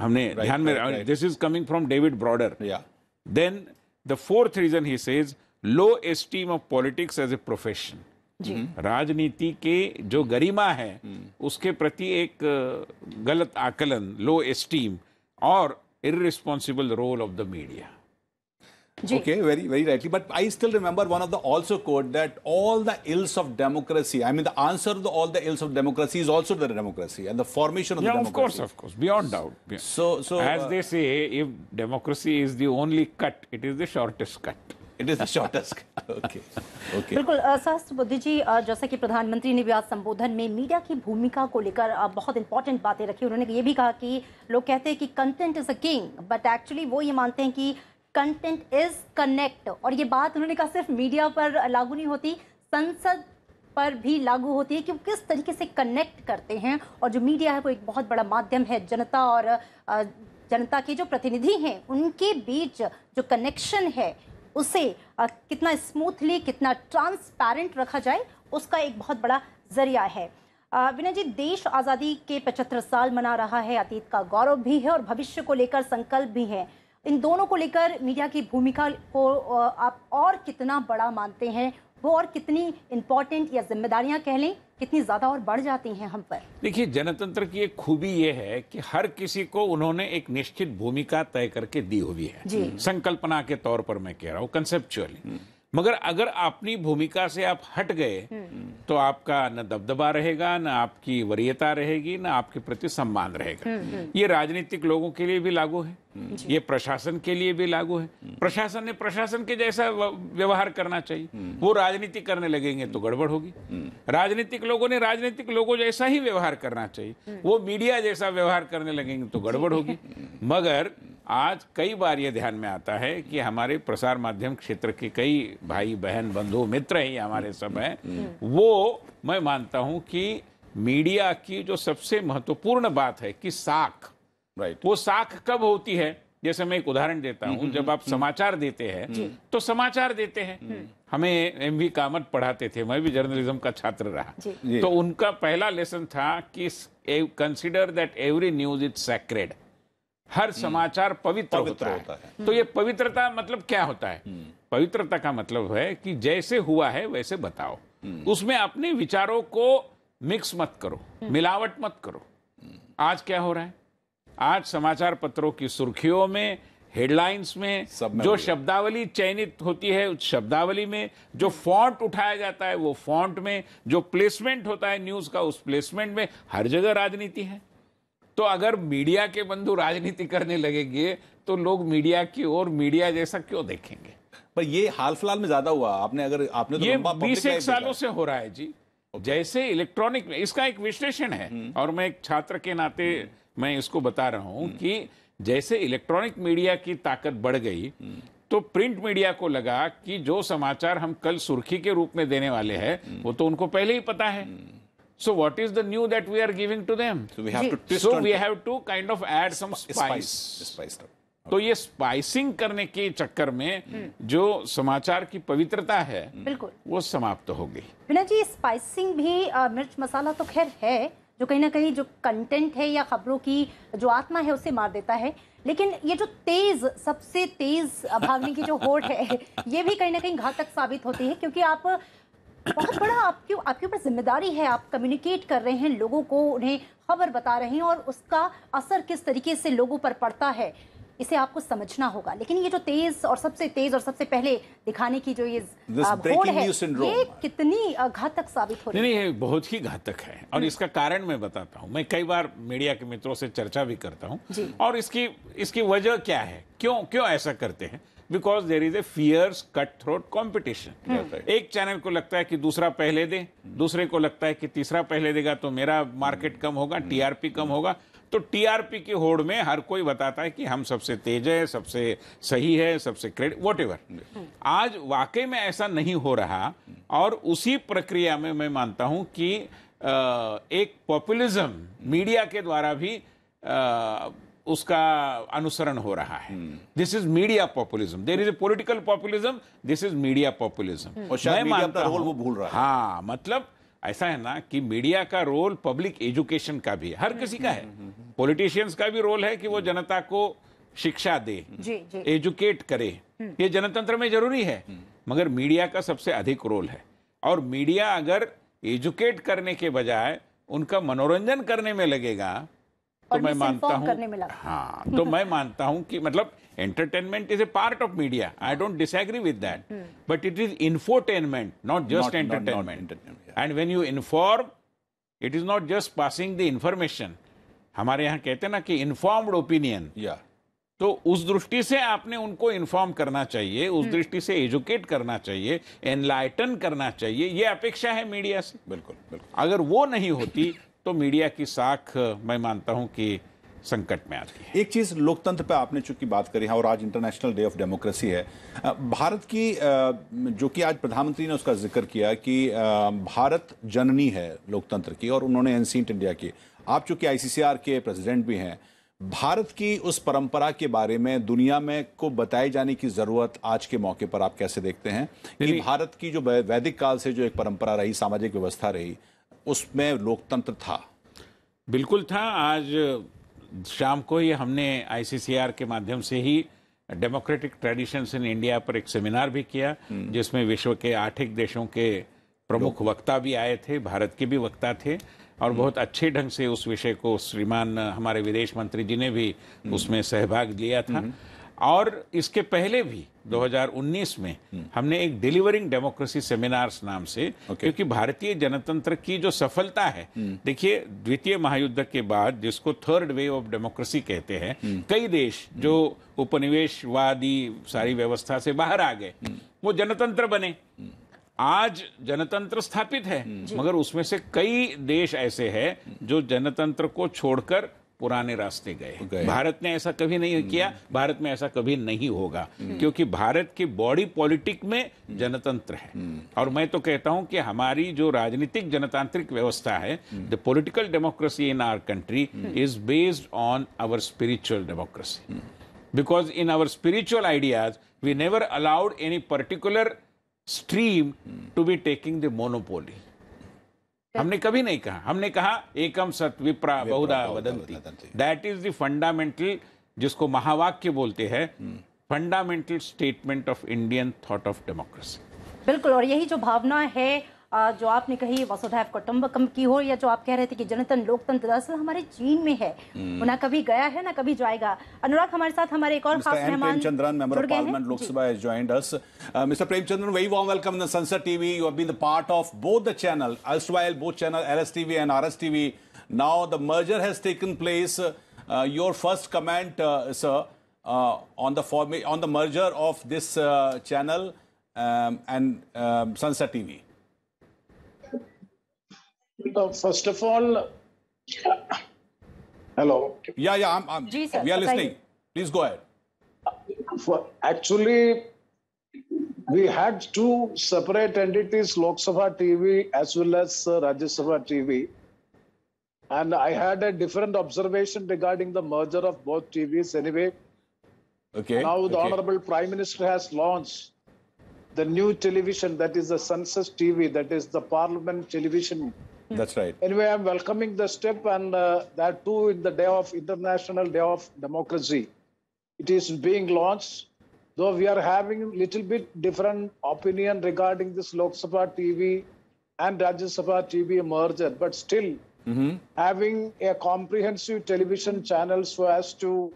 हमने ध्यान में this is coming from David Broder then the fourth reason he says low esteem of politics as a profession राजनीति के जो गरिमा है mm. उसके प्रति एक गलत आकलन लो एस्टीम और irresponsible role of the media Okay, very, very rightly. But I still remember one of the also quote that all the ills of democracy, I mean, the answer to the, all the ills of democracy is also the democracy and the formation of yeah, the democracy. of course, of course, beyond doubt. yeah. So, so as uh, they say, if democracy is the only cut, it is the shortest cut. It is short okay okay बिल्कुल सहस्त्र बुद्धि जी जैसा कि प्रधानमंत्री ने भी आज संबोधन में मीडिया की भूमिका को लेकर बहुत इंपॉर्टेंट बातें रखी उन्होंने ये भी कहा कि लोग कहते हैं कि content is a king but actually वो ये मानते हैं कि कंटेंट इज कनेक्ट और ये बात उन्होंने कहा सिर्फ मीडिया पर लागू नहीं होती संसद पर भी लागू होती है कि वो किस तरीके से कनेक्ट करते हैं और जो मीडिया है वो एक बहुत बड़ा माध्यम है जनता और जनता के जो प्रतिनिधि हैं उनके बीच जो कनेक्शन है उसे कितना स्मूथली कितना ट्रांसपेरेंट रखा जाए उसका एक बहुत बड़ा जरिया है विनय जी देश आज़ादी के पचहत्तर साल मना रहा है अतीत का गौरव भी है और भविष्य को लेकर संकल्प भी है इन दोनों को लेकर मीडिया की भूमिका को आप और कितना बड़ा मानते हैं वो और कितनी इम्पोर्टेंट या जिम्मेदारियां कह लें कितनी ज़्यादा और बढ़ जाती हैं हम पर देखिए जनतंत्र की एक खूबी ये है कि हर किसी को उन्होंने एक निश्चित भूमिका तय करके दी हुई है संकल्पना के तौर पर मैं कह रहा हूँ कंसेप्चुअली हम्म। मगर अगर अपनी भूमिका से आप हट गए हम्म। तो आपका न दबदबा रहेगा न आपकी वरीयता रहेगी न आपके प्रति सम्मान रहेगा हम्म, ये राजनीतिक लोगों के लिए भी लागू है हम्म। ये प्रशासन के लिए भी लागू है हम्म। प्रशासन ने प्रशासन के जैसा व्यवहार करना चाहिए हम्म। वो राजनीति करने लगेंगे तो गड़बड़ होगी राजनीतिक लोगों ने राजनीतिक लोगों जैसा ही व्यवहार करना चाहिए वो मीडिया जैसा व्यवहार करने लगेंगे तो गड़बड़ होगी मगर आज कई बार ये ध्यान में आता है कि हमारे प्रसार माध्यम क्षेत्र के कई भाई बहन बंधु मित्र ही हमारे सब हैं वो मैं मानता हूं कि मीडिया की जो सबसे महत्वपूर्ण बात है कि साख राइट वो साख कब होती है जैसे मैं एक उदाहरण देता हम्म, हूँ हम्म, जब आप हम्म। समाचार देते हैं तो समाचार देते हैं हमें एम वी कामत पढ़ाते थे मैं भी जर्नलिज्म का छात्र रहा तो उनका पहला लेसन था कि consider that every news is sacred हर समाचार पवित्र, पवित्र होता, होता है, है। तो ये पवित्रता मतलब क्या होता है पवित्रता का मतलब है कि जैसे हुआ है वैसे बताओ उसमें अपने विचारों को मिक्स मत करो मिलावट मत करो आज क्या हो रहा है आज समाचार पत्रों की सुर्खियों में हेडलाइंस में, में जो शब्दावली चयनित होती है उस शब्दावली में जो फॉन्ट उठाया जाता है वो फॉन्ट में जो प्लेसमेंट होता है न्यूज़ का उस प्लेसमेंट में हर जगह राजनीति है तो अगर मीडिया के बंधु राजनीति करने लगेंगे तो लोग मीडिया की ओर मीडिया जैसा क्यों देखेंगे पर ये हाल फिलहाल में ज्यादा हुआ आपने अगर आपने तो ये बीस एक सालों से हो रहा है जी जैसे इलेक्ट्रॉनिक में इसका एक विश्लेषण है हम्म। और मैं एक छात्र के नाते हम्म। मैं इसको बता रहा हूं कि जैसे इलेक्ट्रॉनिक मीडिया की ताकत बढ़ गई तो प्रिंट मीडिया को लगा कि जो समाचार हम कल सुर्खी के रूप में देने वाले हैं वो तो उनको पहले ही पता है so what is the new that we are giving to them so we have to kind of add have तो ये स्पाइसिंग करने के चक्कर में जो समाचार की पवित्रता है बिल्कुल वो समाप्त हो गई जी स्पाइसिंग भी मिर्च मसाला तो खैर है जो कहीं ना कहीं जो कंटेंट है या खबरों की जो आत्मा है उसे मार देता है लेकिन ये जो तेज सबसे तेज भागने की जो होट है ये भी कहीं ना कहीं घातक साबित होती है क्योंकि आप बहुत बड़ा आपके आपके ऊपर जिम्मेदारी है आप कम्युनिकेट कर रहे हैं लोगों को उन्हें खबर बता रहे हैं और उसका असर किस तरीके से लोगों पर पड़ता है इसे आपको समझना होगा लेकिन ये जो तेज और सबसे तेज और सबसे पहले दिखाने की जो ये होड़ है ये कितनी घातक साबित हो रही है नहीं बहुत ही घातक है और हम्म। इसका कारण मैं बताता हूँ मैं कई बार मीडिया के मित्रों से चर्चा भी करता हूँ और इसकी इसकी वजह क्या है क्यों क्यों ऐसा करते हैं because there is a fierce cut throat competition एक चैनल को लगता है कि दूसरा पहले दे दूसरे को लगता है कि तीसरा पहले देगा तो मेरा मार्केट हम्म। कम होगा टीआरपी हम्म। कम होगा तो टीआरपी की होड़ में हर कोई बताता है कि हम सबसे तेज है सबसे सही है सबसे क्रेडिट वॉट आज वाकई में ऐसा नहीं हो रहा और उसी प्रक्रिया में मैं मानता हूं कि एक पॉपुलिज्म मीडिया के द्वारा भी उसका अनुसरण हो रहा है this is media populism there is a political populism this is media populism भूल रहा हाँ मतलब ऐसा है ना कि मीडिया का रोल पब्लिक एजुकेशन का भी है हर किसी का है हम्म, हम्म, हम्म, पॉलिटिशियंस का भी रोल है कि वो जनता को शिक्षा दे एजुकेट करे ये जनतंत्र में जरूरी है मगर मीडिया का सबसे अधिक रोल है और मीडिया अगर एजुकेट करने के बजाय उनका मनोरंजन करने में लगेगा तो मैं मानता हूँ हाँ तो मैं मानता हूँ कि मतलब Entertainment is a part of media. I don't disagree with that. Hmm. But it is infotainment, not just not, entertainment. Not, not entertainment yeah. And when you inform, it is not just passing the information. हमारे यहाँ कहते हैं ना कि informed opinion तो उस दृष्टि से आपने उनको इन्फॉर्म करना चाहिए उस दृष्टि से एजुकेट करना चाहिए एनलाइटन करना चाहिए ये अपेक्षा है मीडिया से बिल्कुल बिल्कुल अगर वो नहीं होती तो मीडिया की साख मैं मानता हूं कि संकट में आती है एक चीज़ लोकतंत्र पे आपने चूंकि बात करी है हाँ, और आज इंटरनेशनल डे ऑफ डेमोक्रेसी है भारत की जो कि आज प्रधानमंत्री ने उसका जिक्र किया कि भारत जननी है लोकतंत्र की और उन्होंने एनसीट इंडिया की आप चूंकि आईसीसीआर के प्रेसिडेंट भी हैं भारत की उस परंपरा के बारे में दुनिया में को बताए जाने की ज़रूरत आज के मौके पर आप कैसे देखते हैं कि भारत की जो वैदिक काल से जो एक परंपरा रही सामाजिक व्यवस्था रही उसमें लोकतंत्र था बिल्कुल था आज शाम को ही हमने आईसीसीआर के माध्यम से ही डेमोक्रेटिक ट्रेडिशंस इन इंडिया पर एक सेमिनार भी किया हम्म। जिसमें विश्व के आठ एक देशों के प्रमुख वक्ता भी आए थे भारत के भी वक्ता थे और हम्म। बहुत अच्छे ढंग से उस विषय को श्रीमान हमारे विदेश मंत्री जी ने भी हम्म। उसमें सहभाग लिया था और इसके पहले भी 2019 में हमने एक डिलीवरिंग डेमोक्रेसी सेमिनार्स नाम से okay. क्योंकि भारतीय जनतंत्र की जो सफलता है hmm. देखिए द्वितीय महायुद्ध के बाद जिसको थर्ड वेव ऑफ डेमोक्रेसी कहते हैं hmm. कई देश hmm. जो उपनिवेशवादी सारी व्यवस्था से बाहर आ गए वो जनतंत्र बने आज जनतंत्र स्थापित है मगर उसमें से कई देश ऐसे हैं जो जनतंत्र को छोड़कर पुराने रास्ते गए भारत ने ऐसा कभी नहीं किया हम्म। भारत में ऐसा कभी नहीं होगा हम्म। क्योंकि भारत की बॉडी पॉलिटिक में जनतंत्र है हम्म। और मैं तो कहता हूं कि हमारी जो राजनीतिक जनतांत्रिक व्यवस्था है the political democracy in our country is based on our spiritual democracy because in our spiritual ideas we never allowed any particular stream to be taking the monopoly हमने कभी नहीं कहा हमने कहा एकम सत विप्रा बहुधा वदंती दैट इज द फंडामेंटल जिसको महावाक्य बोलते हैं fundamental statement of Indian thought of democracy बिल्कुल और यही जो भावना है जो आपने कही वसुधैव कुटुम्बकम की हो या जो आप कह रहे थे कि जनतन लोकतंत्र दरअसल हमारे चीन में है हम्म। ना कभी गया है ना कभी जाएगा अनुराग हमारे साथ हमारे एक और खास मेहमान parliament Lok Sabha is very warm welcome in TV you been part of both the channel erstwhile both channel LS TV and RS TV now the merger has taken place your first comment sir on the form on the merger of this channel and Sansad TV So uh, first of all, hello. Yeah, yeah, I'm, I'm we are listening. Please go ahead. For, actually, we had two separate entities, Lok Sabha TV as well as uh, Rajya Sabha TV. And I had a different observation regarding the merger of both TVs anyway. Okay. Now the okay. Honorable Prime Minister has launched the new television, that is the Census TV, that is the Parliament television Hmm. That's right. Anyway, I'm welcoming the step, and uh, that too in the day of International Day of Democracy. It is being launched, though we are having a little bit different opinion regarding this Lok Sabha TV and Rajya Sabha TV merger, but still mm-hmm. having a comprehensive television channel so as to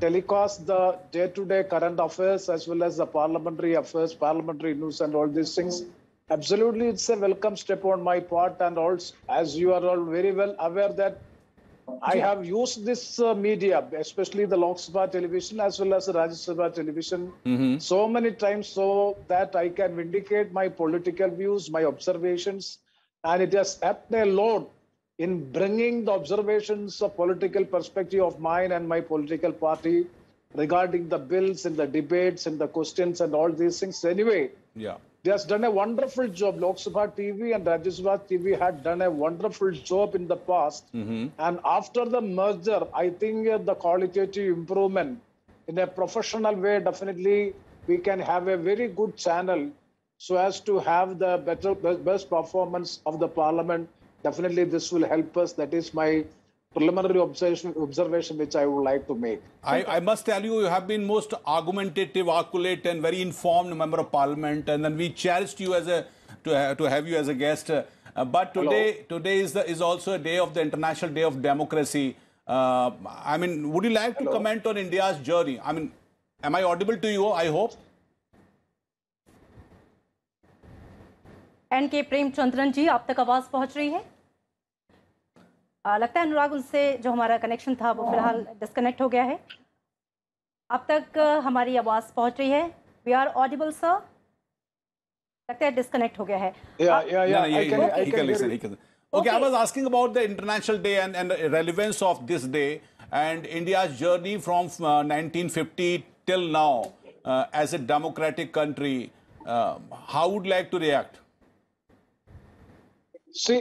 telecast the day-to-day current affairs as well as the parliamentary affairs, parliamentary news, and all these things. Mm-hmm Absolutely, it's a welcome step on my part, and also as you are all very well aware that I have used this uh, media, especially the Lok Sabha television as well as the Rajya Sabha television, mm-hmm. so many times so that I can vindicate my political views, my observations, and it has helped a lot in bringing the observations of political perspective of mine and my political party regarding the bills and the debates and the questions and all these things. Anyway, yeah. They has done a wonderful job. Lok Sabha TV and Rajya Sabha TV had done a wonderful job in the past. Mm-hmm. And after the merger, I think uh, the qualitative improvement in a professional way, definitely we can have a very good channel so as to have the better best performance of the parliament. Definitely this will help us. That is my preliminary observation, observation which I would like to make. I, I, must tell you, you have been most argumentative, articulate, and very informed member of parliament. And then we cherished you as a to, uh, to have you as a guest. Uh, but today, Hello. today is the, is also a day of the International Day of Democracy. Uh, I mean, would you like Hello. to comment on India's journey? I mean, am I audible to you? I hope. N. K. के प्रेमचंद्रन जी आप तक आवाज लगता है अनुराग उनसे जो हमारा connection था वो फिलहाल डिस्कनेक्ट हो गया है अब तक हमारी आवाज़ पहुंच रही है वी आर ऑडिबल सर लगता है डिस्कनेक्ट हो गया है Okay, okay, I was asking about the International Day and, and relevance of this day and India's journey from uh, 1950 till now uh, as a democratic country. Uh, how would like to react? See,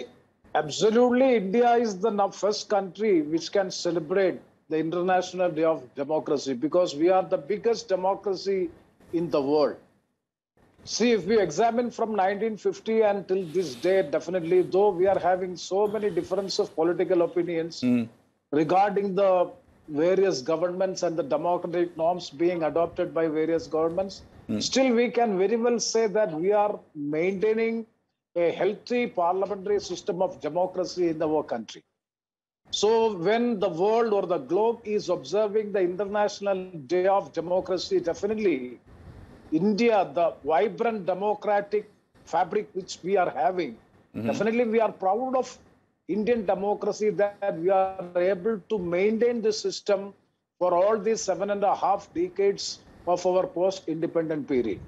Absolutely, India is the first country which can celebrate the International Day of Democracy because we are the biggest democracy in the world. See, if we examine from 1950 until this day, definitely, though we are having so many difference of political opinions mm. regarding the various governments and the democratic norms being adopted by various governments, mm. still we can very well say that we are maintaining a healthy parliamentary system of democracy in our country. So, when the world or the globe is observing the International Day of Democracy, definitely India, the vibrant democratic fabric which we are having, mm-hmm. definitely we are proud of Indian democracy that we are able to maintain this system for all these seven and a half decades of our post independent period.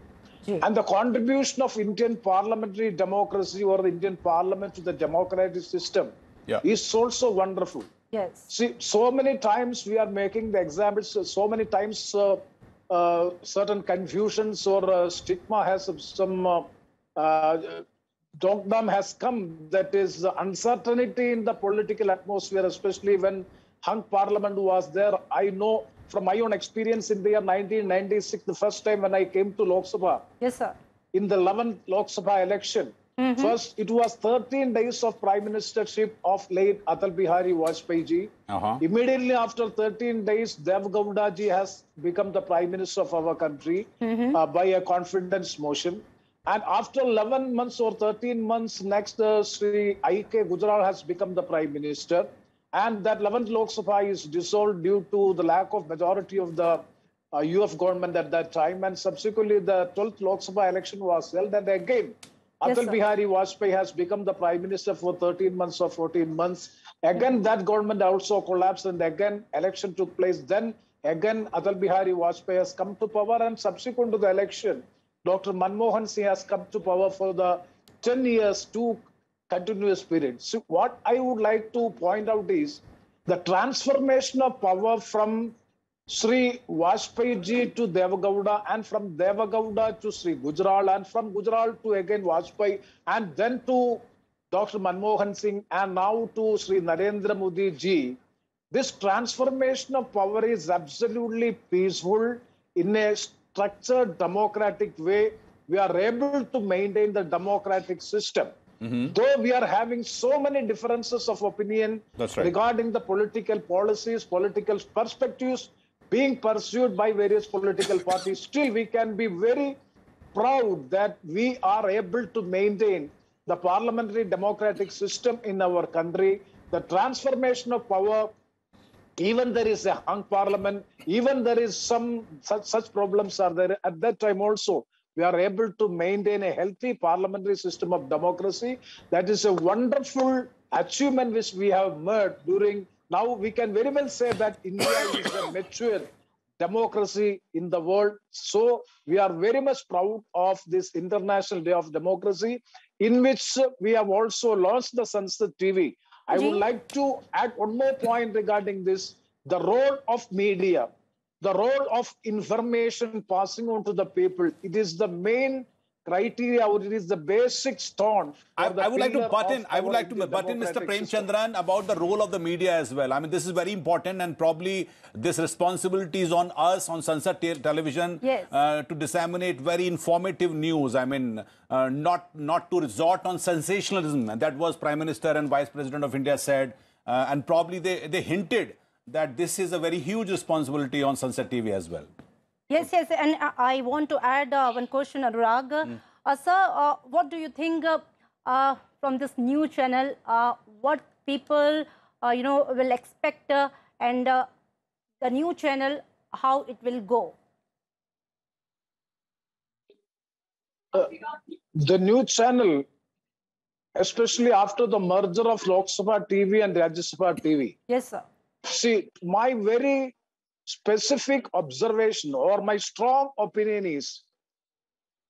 And the contribution of Indian parliamentary democracy or the Indian parliament to the democratic system yeah. is also wonderful. Yes. See, so many times we are making the examples, so many times uh, uh, certain confusions or uh, stigma has some uh, uh, has come that is uncertainty in the political atmosphere, especially when hung parliament was there. I know from my own experience in the year 1996, the first time when I came to Lok Sabha. Yes, sir. In the 11th Lok Sabha election, Mm-hmm. First, it was 13 days of prime ministership of late Atal Bihari Vajpayee ji. Uh-huh. Immediately after 13 days, Dev Gowda ji has become the prime minister of our country mm-hmm. uh, by a confidence motion. And after 11 months or 13 months, next uh, Sri I.K. Gujral has become the prime minister. And that 11th Lok Sabha is dissolved due to the lack of majority of the uh, UF government at that time. And subsequently, the 12th Lok Sabha election was held. And again, Atal sir. Bihari Vajpayee has become the prime minister for 13 months or 14 months. Again, that government also collapsed. And again, election took place. Then again, Atal Bihari Vajpayee has come to power. And subsequent to the election, Dr. Manmohan Singh has come to power for the 10 years, two continuous spirit. So what I would like to point out is the transformation of power from Sri Vajpayee to Devagowda and from Devagowda to Sri Gujral and from Gujral to again Vajpayee and then to Dr. Manmohan Singh and now to Sri Narendra Modi ji. This transformation of power is absolutely peaceful in a structured democratic way. We are able to maintain the democratic system. Mm-hmm. Though we are having so many differences of opinion right. regarding the political policies, political perspectives being pursued by various political parties, still we can be very proud that we are able to maintain the parliamentary democratic system in our country, the transformation of power. Even there is a hung parliament, even there is some such, such problems are there at that time also we are able to maintain a healthy parliamentary system of democracy. That is a wonderful achievement which we have made during now. We can very well say that India is a mature democracy in the world. So we are very much proud of this International Day of Democracy, in which we have also launched the Sunset TV. I would like to add one more point regarding this the role of media the role of information passing on to the people. It is the main criteria or it is the basic stone. I, I, would like to butt in. I would like to butt in Mr. Prem Chandran about the role of the media as well. I mean, this is very important and probably this responsibility is on us, on Sunset te Television, yes. uh, to disseminate very informative news. I mean, uh, not, not to resort on sensationalism. That was Prime Minister and Vice President of India said. Uh, and probably they, they hinted that this is a very huge responsibility on Sunset TV as well. Yes, yes, and I want to add uh, one question, Anurag. Mm. Uh, sir, uh, what do you think uh, uh, from this new channel, uh, what people, you know, will expect and the new channel, how it will go? the new channel, especially after the merger of Lok Sabha TV and Rajya Sabha TV. Yes, sir See, my very specific observation or my strong opinion is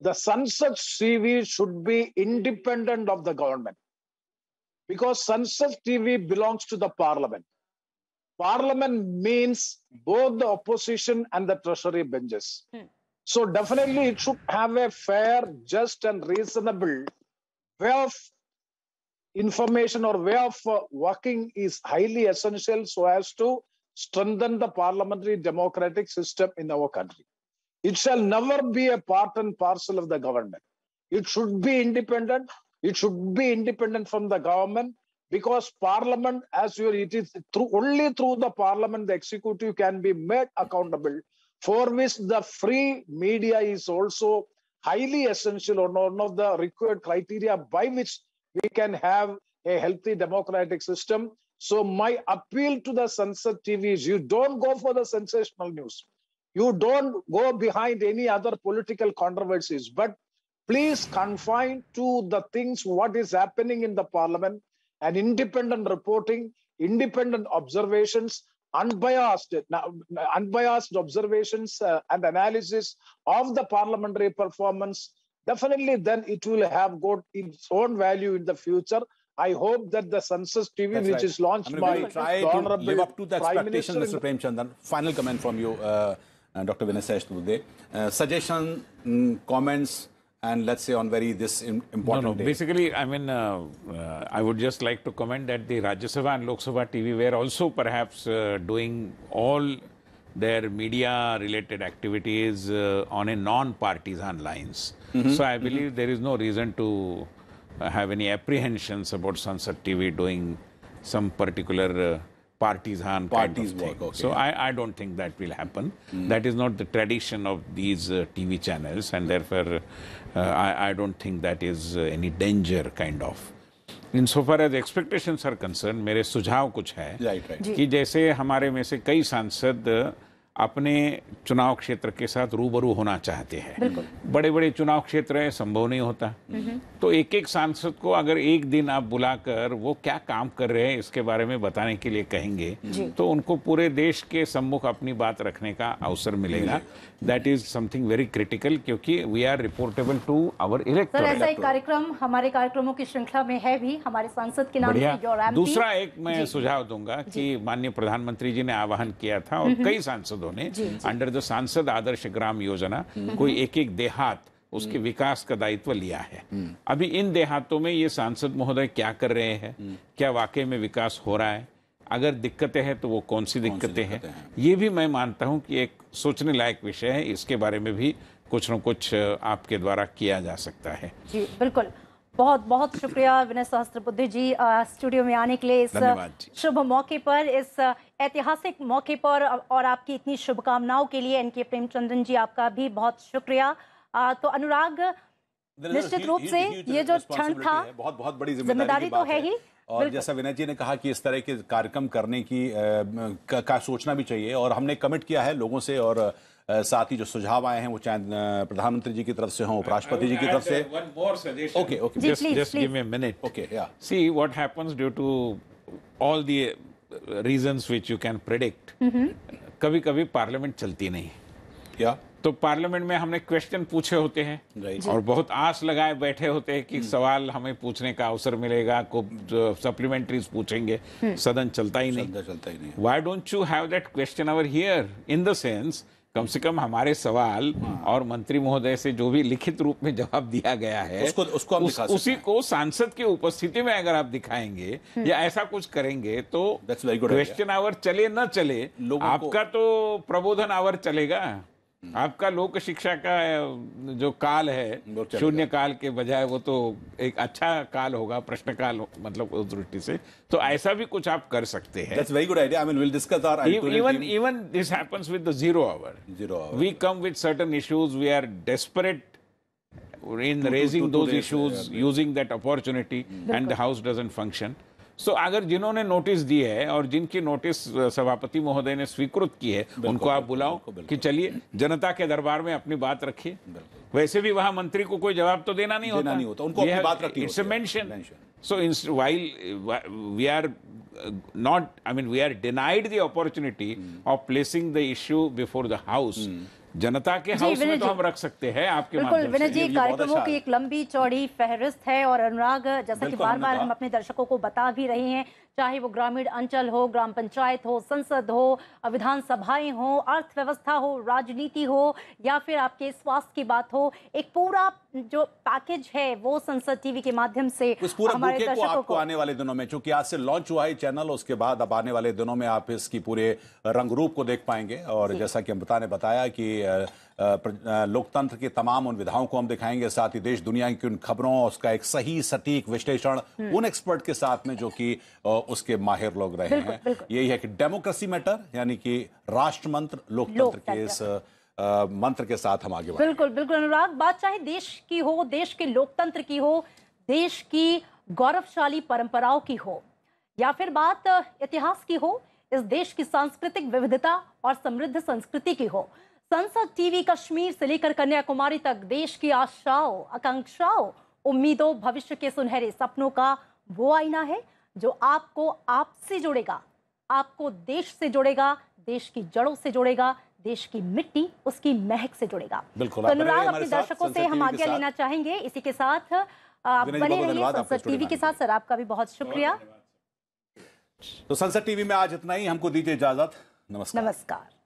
the sunset TV should be independent of the government because sunset TV belongs to the parliament. Parliament means both the opposition and the treasury benches. Hmm. So definitely it should have a fair, just and reasonable way of information or way of uh, working is highly essential so as to strengthen the parliamentary democratic system in our country. It shall never be a part and parcel of the government. It should be independent. It should be independent from the government because parliament, as you it is through only through the parliament the executive can be made accountable. For which the free media is also highly essential or one of the required criteria by which we can have a healthy democratic system. So, my appeal to the Sansad TV is you don't go for the sensational news. You don't go behind any other political controversies, but please confine to the things what is happening in the parliament and independent reporting, independent observations, unbiased unbiased observations uh, and analysis of the parliamentary performance Definitely, then it will have got its own value in the future. I hope that the Census TV, That's which right. is launched I by try to live up to the Prime expectation, Minister, Mr. Premchandan. Final comment from you, uh, uh Dr. Vinay Today. Uh, suggestion, um, comments, and let's say on very this important no, no. Day. Basically, I mean, uh, uh, I would just like to comment that the Rajya Sabha and Lok Sabha TV were also perhaps uh, doing all their media related activities uh, on a non partisan lines. Mm-hmm. So I mm-hmm. believe mm-hmm. there is no reason to uh, have any apprehensions about Sunset TV doing some particular uh, partisan parties kind of work. Okay. So I, I don't think that will happen. Mm. That is not the tradition of these uh, TV channels, and therefore uh, I, I don't think that is uh, any danger kind of. Insofar as expectations are concerned, मेरे सुझाव कुछ है right, right. कि जैसे हमारे में से कई सांसद uh, अपने चुनाव क्षेत्र के साथ रूबरू होना चाहते हैं बड़े बड़े चुनाव क्षेत्र है संभव नहीं होता तो एक एक सांसद को अगर एक दिन आप बुलाकर वो क्या काम कर रहे हैं इसके बारे में बताने के लिए कहेंगे तो उनको पूरे देश के सम्मुख अपनी बात रखने का अवसर मिलेगा that is something very critical क्योंकि we are reportable to our elector ऐसा एक कार्यक्रम हमारे कार्यक्रमों की श्रृंखला में है भी हमारे सांसद के नाम दूसरा एक मैं सुझाव दूंगा कि माननीय प्रधानमंत्री जी ने आह्वान किया था और कई सांसदों सांसदों ने अंडर जो सांसद आदर्श ग्राम योजना हम्म। कोई एक एक देहात उसके हम्म। विकास का दायित्व लिया है हम्म। अभी इन देहातों में ये सांसद महोदय क्या कर रहे हैं क्या वाकई में विकास हो रहा है अगर दिक्कतें हैं तो वो कौन सी दिक्कतें हैं ये भी मैं मानता हूं कि एक सोचने लायक विषय है इसके बारे में भी कुछ न कुछ आपके द्वारा किया जा सकता है जी बिल्कुल बहुत बहुत शुक्रिया विनय सहस्त्रबुद्धि जी स्टूडियो में आने के लिए इस शुभ मौके पर इस ऐतिहासिक मौके पर और आपकी इतनी शुभकामनाओं के लिए एन के जी आपका भी बहुत शुक्रिया तो अनुराग निश्चित रूप से ये जो क्षण था बहुत बहुत बड़ी जिम्मेदारी तो है ही और जैसा विनय जी ने कहा कि इस तरह के कार्यक्रम करने की का, का सोचना भी चाहिए और हमने कमिट किया है लोगों से और साथ ही जो सुझाव आए हैं वो चाहे प्रधानमंत्री जी की तरफ से हो उपराष्ट्रपति जी की तरफ से one more okay okay minute okay see what happens due to all the reasons which you can predict कभी-कभी पार्लियामेंट चलती नहीं क्या तो पार्लियामेंट में हमने क्वेश्चन पूछे होते हैं और बहुत आस लगाए बैठे होते हैं कि hmm. सवाल हमें पूछने का अवसर मिलेगा को सप्लीमेंट्रीज पूछेंगे hmm. सदन चलता ही नहीं चलता ही नहीं why don't you have that question hour here in the sense कम से कम हमारे सवाल हाँ। और मंत्री महोदय से जो भी लिखित रूप में जवाब दिया गया है उसको उसको हम उस, उसी को सांसद की उपस्थिति में अगर आप दिखाएंगे हम्म। या ऐसा कुछ करेंगे तो क्वेश्चन आवर चले न चले आपका तो प्रबोधन आवर चलेगा हम्म। आपका लोक शिक्षा का जो काल है शून्य काल के बजाय वो तो एक अच्छा काल होगा प्रश्न काल हो, मतलब उस दृष्टि से तो ऐसा भी कुछ आप कर सकते हैं that's very good idea I mean will discuss our even even this happens with the zero hour zero hour we come with certain issues we are desperate in raising raising issues using that opportunity and the house opportunity, function hmm. So अगर जिन्होंने notice दी है और जिनकी notice सभापति महोदय ने स्वीकृत की है उनको आप बुलाओ कि चलिए जनता के दरबार में अपनी बात रखिए वैसे भी वहां मंत्री को कोई जवाब तो देना नहीं देना होता नहीं होता उनको अपनी बात रखिए it's mention while we are not I mean we are denied the opportunity mm. of placing the issue before जनता के हाउस में तो हम रख सकते हैं आपके बिल्कुल विनय जी कार्यक्रमों अच्छा की एक लंबी चौड़ी फहरिस्त है और अनुराग जैसा कि बार बार हम अपने दर्शकों को बता भी रहे हैं चाहे वो ग्रामीण अंचल हो ग्राम पंचायत हो संसद हो विधानसभाएं हो अर्थव्यवस्था हो राजनीति हो या फिर आपके स्वास्थ्य की बात हो एक पूरा जो पैकेज है वो संसद टीवी के माध्यम से पूरे हमारे को आपको को आने वाले दिनों में चूंकि आज से लॉन्च हुआ है चैनल उसके बाद अब आने वाले दिनों में आप इसकी पूरे रंग रूप को देख पाएंगे और जैसा कि अमृता ने बताया कि लोकतंत्र के तमाम उन विधाओं को हम दिखाएंगे साथ ही देश दुनिया की उन खबरों उसका एक सही सटीक विश्लेषण हम्म। उन एक्सपर्ट के साथ में जो कि उसके माहिर लोग रहे हैं यही है कि डेमोक्रेसी मैटर यानी कि राष्ट्र मंत्र लोकतंत्र के इस मंत्र के साथ हम आगे बिल्कुल बिल्कुल अनुराग बात चाहे देश की हो देश के लोकतंत्र की हो देश की गौरवशाली परंपराओं की हो या फिर बात इतिहास की हो इस देश की सांस्कृतिक विविधता और समृद्ध संस्कृति की हो संसद टीवी कश्मीर से लेकर कन्याकुमारी तक देश की आशाओं आकांक्षाओं उम्मीदों भविष्य के सुनहरे सपनों का वो आईना है जो आपको आपसे जोड़ेगा आपको देश से जोड़ेगा देश की जड़ों से जोड़ेगा देश की मिट्टी उसकी महक से जुड़ेगा बिल्कुल तो अनुराग अपने दर्शकों से हम आज्ञा लेना चाहेंगे इसी के साथ आप बने रहिए संसद टीवी के साथ सर आपका भी बहुत शुक्रिया तो संसद टीवी में आज इतना ही हमको दीजिए इजाजत नमस्कार नमस्कार